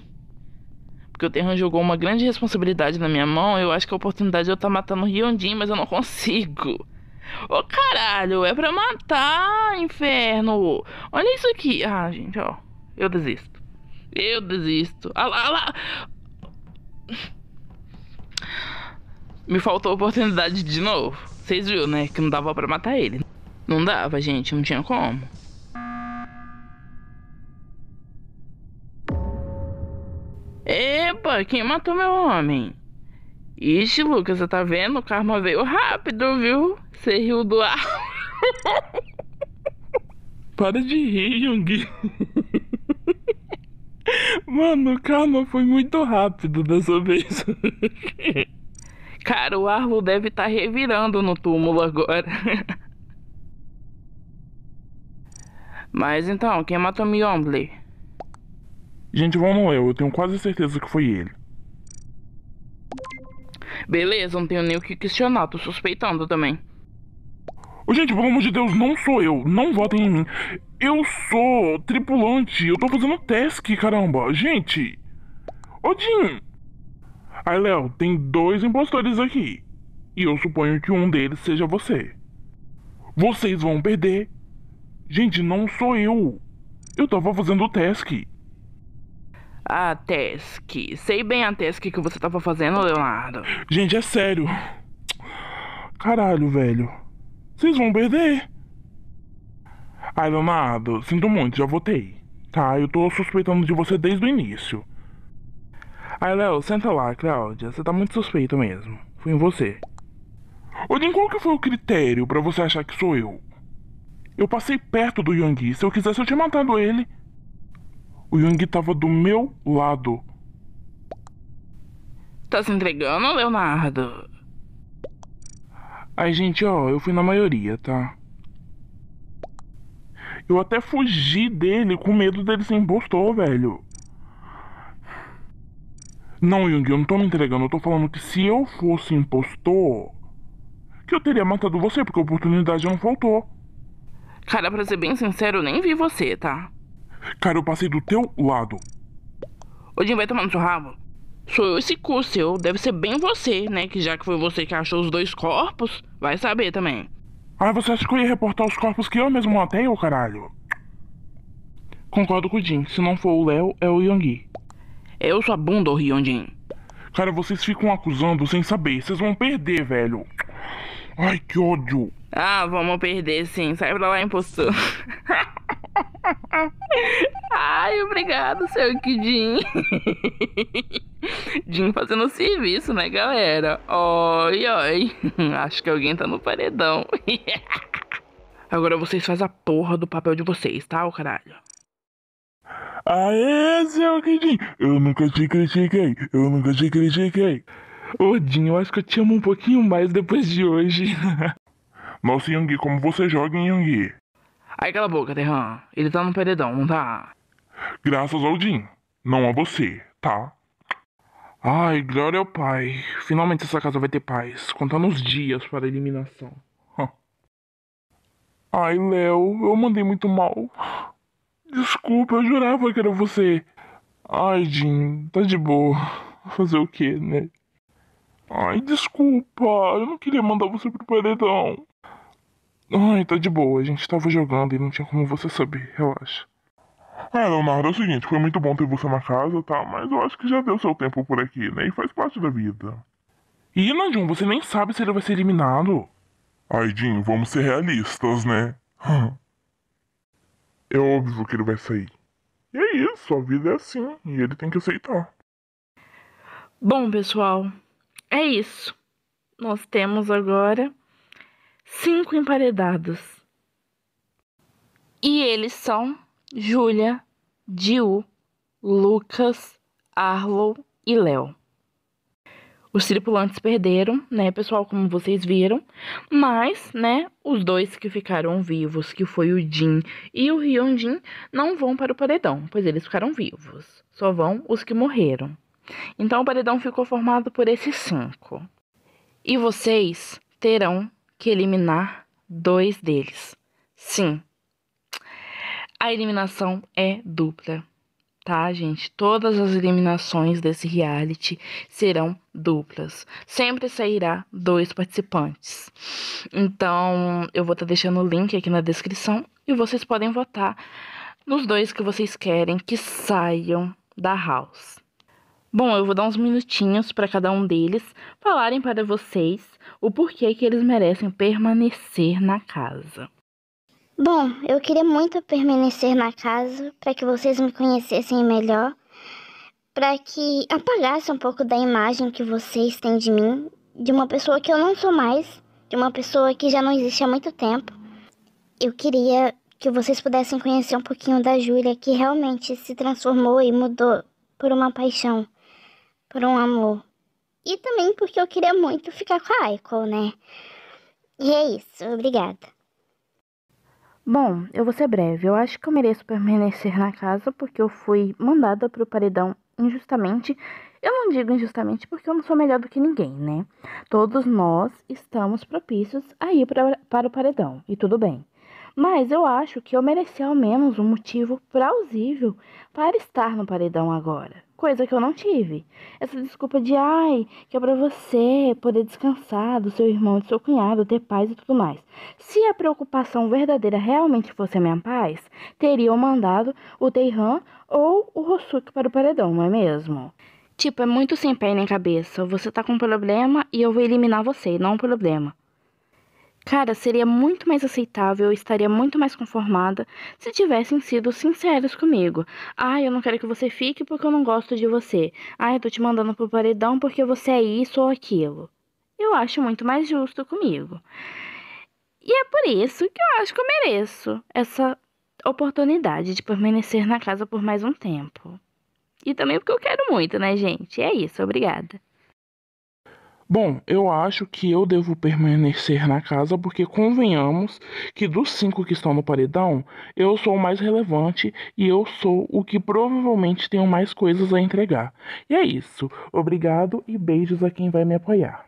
Porque o Terran jogou uma grande responsabilidade na minha mão. Eu acho que a oportunidade é eu tá matando o Ryondin, mas eu não consigo. Ô oh, caralho, é pra matar, inferno. Olha isso aqui. Ah, gente, ó. Eu desisto. Eu desisto. Ah lá, ah lá. Me faltou a oportunidade de novo. Vocês viram, né? Que não dava para matar ele. Não dava, gente. Não tinha como. Epa, quem matou meu homem? Ixi, Lucas, você tá vendo? O karma veio rápido, viu? Você riu do ar. Para de rir, Jung. Mano, calma, foi muito rápido dessa vez. Cara, o Arlo deve estar tá revirando no túmulo agora. Mas então, quem matou Miombly? Gente, vamos eu, eu tenho quase certeza que foi ele. Beleza, não tenho nem o que questionar, tô suspeitando também. Gente, pelo amor de Deus, não sou eu. Não votem em mim. Eu sou tripulante. Eu tô fazendo task, caramba. Gente. Odin. Aí, Léo, tem dois impostores aqui. E eu suponho que um deles seja você. Vocês vão perder. Gente, não sou eu. Eu tava fazendo o task. A task. Sei bem a task que você tava fazendo, Leonardo. Gente, é sério. Caralho, velho. Vocês vão perder. Ai, Leonardo, sinto muito, já votei. Tá, eu tô suspeitando de você desde o início. Ai, Léo, senta lá, Cláudia. Você tá muito suspeito mesmo. Fui em você. Odin, qual que foi o critério para você achar que sou eu? Eu passei perto do Yang. Se eu quisesse, eu tinha matado ele. O Yang tava do meu lado. Tá se entregando, Leonardo? Aí, gente, ó, eu fui na maioria, tá? Eu até fugi dele com medo dele ser impostor, velho. Não, Jung, eu não tô me entregando. Eu tô falando que se eu fosse impostor, que eu teria matado você, porque a oportunidade não faltou. Cara, pra ser bem sincero, eu nem vi você, tá? Cara, eu passei do teu lado. Ô, Jim vai tomar no seu rabo sou eu esse cu seu, deve ser bem você, né? Que já que foi você que achou os dois corpos, vai saber também. Ah, você acha que eu ia reportar os corpos que eu mesmo matei, ô caralho? Concordo com o Jin, se não for o Léo, é o Yonggi. Eu sou a bunda, ô Hyunjin. Cara, vocês ficam acusando sem saber, vocês vão perder, velho. Ai, que ódio. Ah, vamos perder sim, sai pra lá, impostor. Ai, obrigado, seu Kidin. Jim fazendo serviço, né, galera? Oi, oi. Acho que alguém tá no paredão. Agora vocês fazem a porra do papel de vocês, tá, o caralho? Aê, seu Kidin! Eu nunca te critiquei, eu nunca te critiquei. Ô, Jim, eu acho que eu te amo um pouquinho mais depois de hoje. Nossa, Yang, como você joga, hein, Aí cala a boca, Terran. Ele tá no paredão, não tá? Graças ao Jim. Não a você, tá? Ai, glória ao Pai. Finalmente essa casa vai ter paz. Contando os dias para a eliminação. Ai, Léo, eu mandei muito mal. Desculpa, eu jurava que era você. Ai, Jim, tá de boa. Fazer o quê, né? Ai, desculpa, eu não queria mandar você pro paredão. Ai, tá de boa, a gente tava jogando e não tinha como você saber, relaxa. É, Leonardo, é o seguinte, foi muito bom ter você na casa, tá? Mas eu acho que já deu seu tempo por aqui, né? E faz parte da vida. E, Nandinho, você nem sabe se ele vai ser eliminado. Ai, Dinho, vamos ser realistas, né? é óbvio que ele vai sair. E é isso, a vida é assim, e ele tem que aceitar. Bom, pessoal, é isso. Nós temos agora cinco emparedados. E eles são Júlia, Diu, Lucas, Arlo e Léo. Os tripulantes perderam, né, pessoal, como vocês viram, mas, né, os dois que ficaram vivos, que foi o Jin e o Hyunjin, não vão para o paredão, pois eles ficaram vivos. Só vão os que morreram. Então o paredão ficou formado por esses cinco. E vocês terão que eliminar dois deles. Sim, a eliminação é dupla, tá, gente? Todas as eliminações desse reality serão duplas. Sempre sairá dois participantes. Então, eu vou estar tá deixando o link aqui na descrição e vocês podem votar nos dois que vocês querem que saiam da house. Bom, eu vou dar uns minutinhos para cada um deles falarem para vocês o porquê que eles merecem permanecer na casa. Bom, eu queria muito permanecer na casa para que vocês me conhecessem melhor, para que apagasse um pouco da imagem que vocês têm de mim, de uma pessoa que eu não sou mais, de uma pessoa que já não existe há muito tempo. Eu queria que vocês pudessem conhecer um pouquinho da Júlia, que realmente se transformou e mudou por uma paixão, por um amor. E também porque eu queria muito ficar com a Aiko, né? E é isso, obrigada. Bom, eu vou ser breve. Eu acho que eu mereço permanecer na casa porque eu fui mandada pro paredão injustamente. Eu não digo injustamente porque eu não sou melhor do que ninguém, né? Todos nós estamos propícios a ir pra, para o paredão, e tudo bem. Mas eu acho que eu mereci ao menos um motivo plausível para estar no paredão agora coisa que eu não tive. Essa desculpa de, ai, que é pra você poder descansar do seu irmão, do seu cunhado, ter paz e tudo mais. Se a preocupação verdadeira realmente fosse a minha paz, teriam mandado o Teihan ou o Rosuke para o paredão, não é mesmo? Tipo, é muito sem pé nem cabeça. Você tá com um problema e eu vou eliminar você, não um problema. Cara, seria muito mais aceitável, eu estaria muito mais conformada se tivessem sido sinceros comigo. Ah, eu não quero que você fique porque eu não gosto de você. Ah, eu tô te mandando pro paredão porque você é isso ou aquilo. Eu acho muito mais justo comigo. E é por isso que eu acho que eu mereço essa oportunidade de permanecer na casa por mais um tempo. E também porque eu quero muito, né, gente? É isso, obrigada. Bom, eu acho que eu devo permanecer na casa porque convenhamos que dos cinco que estão no paredão, eu sou o mais relevante e eu sou o que provavelmente tenho mais coisas a entregar. E é isso. Obrigado e beijos a quem vai me apoiar.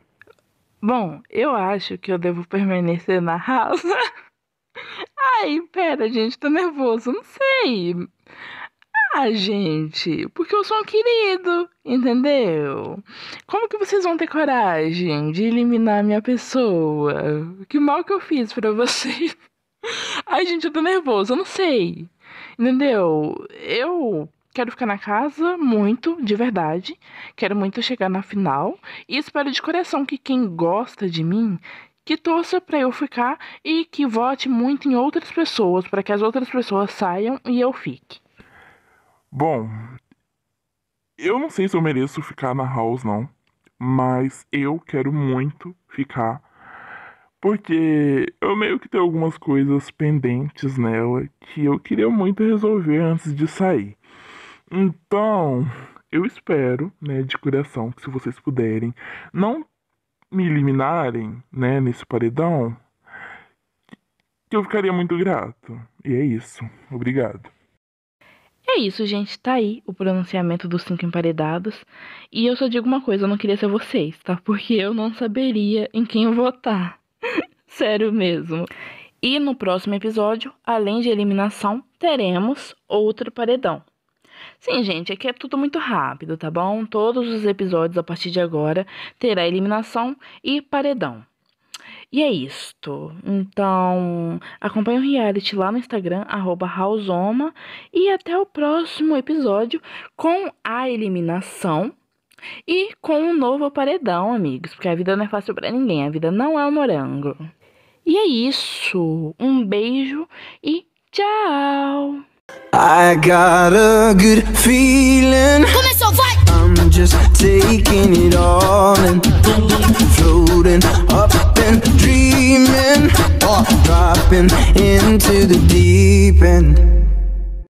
Bom, eu acho que eu devo permanecer na casa. Ai, pera, gente, tô nervoso, não sei. Ah, gente, porque eu sou um querido, entendeu? Como que vocês vão ter coragem de eliminar minha pessoa? Que mal que eu fiz para vocês? Ai, gente, eu tô nervoso, eu não sei. Entendeu? Eu quero ficar na casa muito, de verdade. Quero muito chegar na final. E espero de coração que quem gosta de mim, que torça para eu ficar e que vote muito em outras pessoas, para que as outras pessoas saiam e eu fique. Bom, eu não sei se eu mereço ficar na House, não. Mas eu quero muito ficar. Porque eu meio que tenho algumas coisas pendentes nela que eu queria muito resolver antes de sair. Então, eu espero, né, de coração, que se vocês puderem não me eliminarem, né, nesse paredão, que eu ficaria muito grato. E é isso. Obrigado. É isso, gente. Tá aí o pronunciamento dos cinco emparedados. E eu só digo uma coisa, eu não queria ser vocês, tá? Porque eu não saberia em quem votar. Sério mesmo. E no próximo episódio, além de eliminação, teremos outro paredão. Sim, gente, aqui é tudo muito rápido, tá bom? Todos os episódios a partir de agora terá eliminação e paredão. E é isto. Então, acompanhe o reality lá no Instagram, Rausoma. E até o próximo episódio com a eliminação e com um novo paredão, amigos. Porque a vida não é fácil para ninguém, a vida não é um morango. E é isso. Um beijo e tchau! I got a good feeling. I'm just taking it all in. Floating up and dreaming. Dropping into the deep end.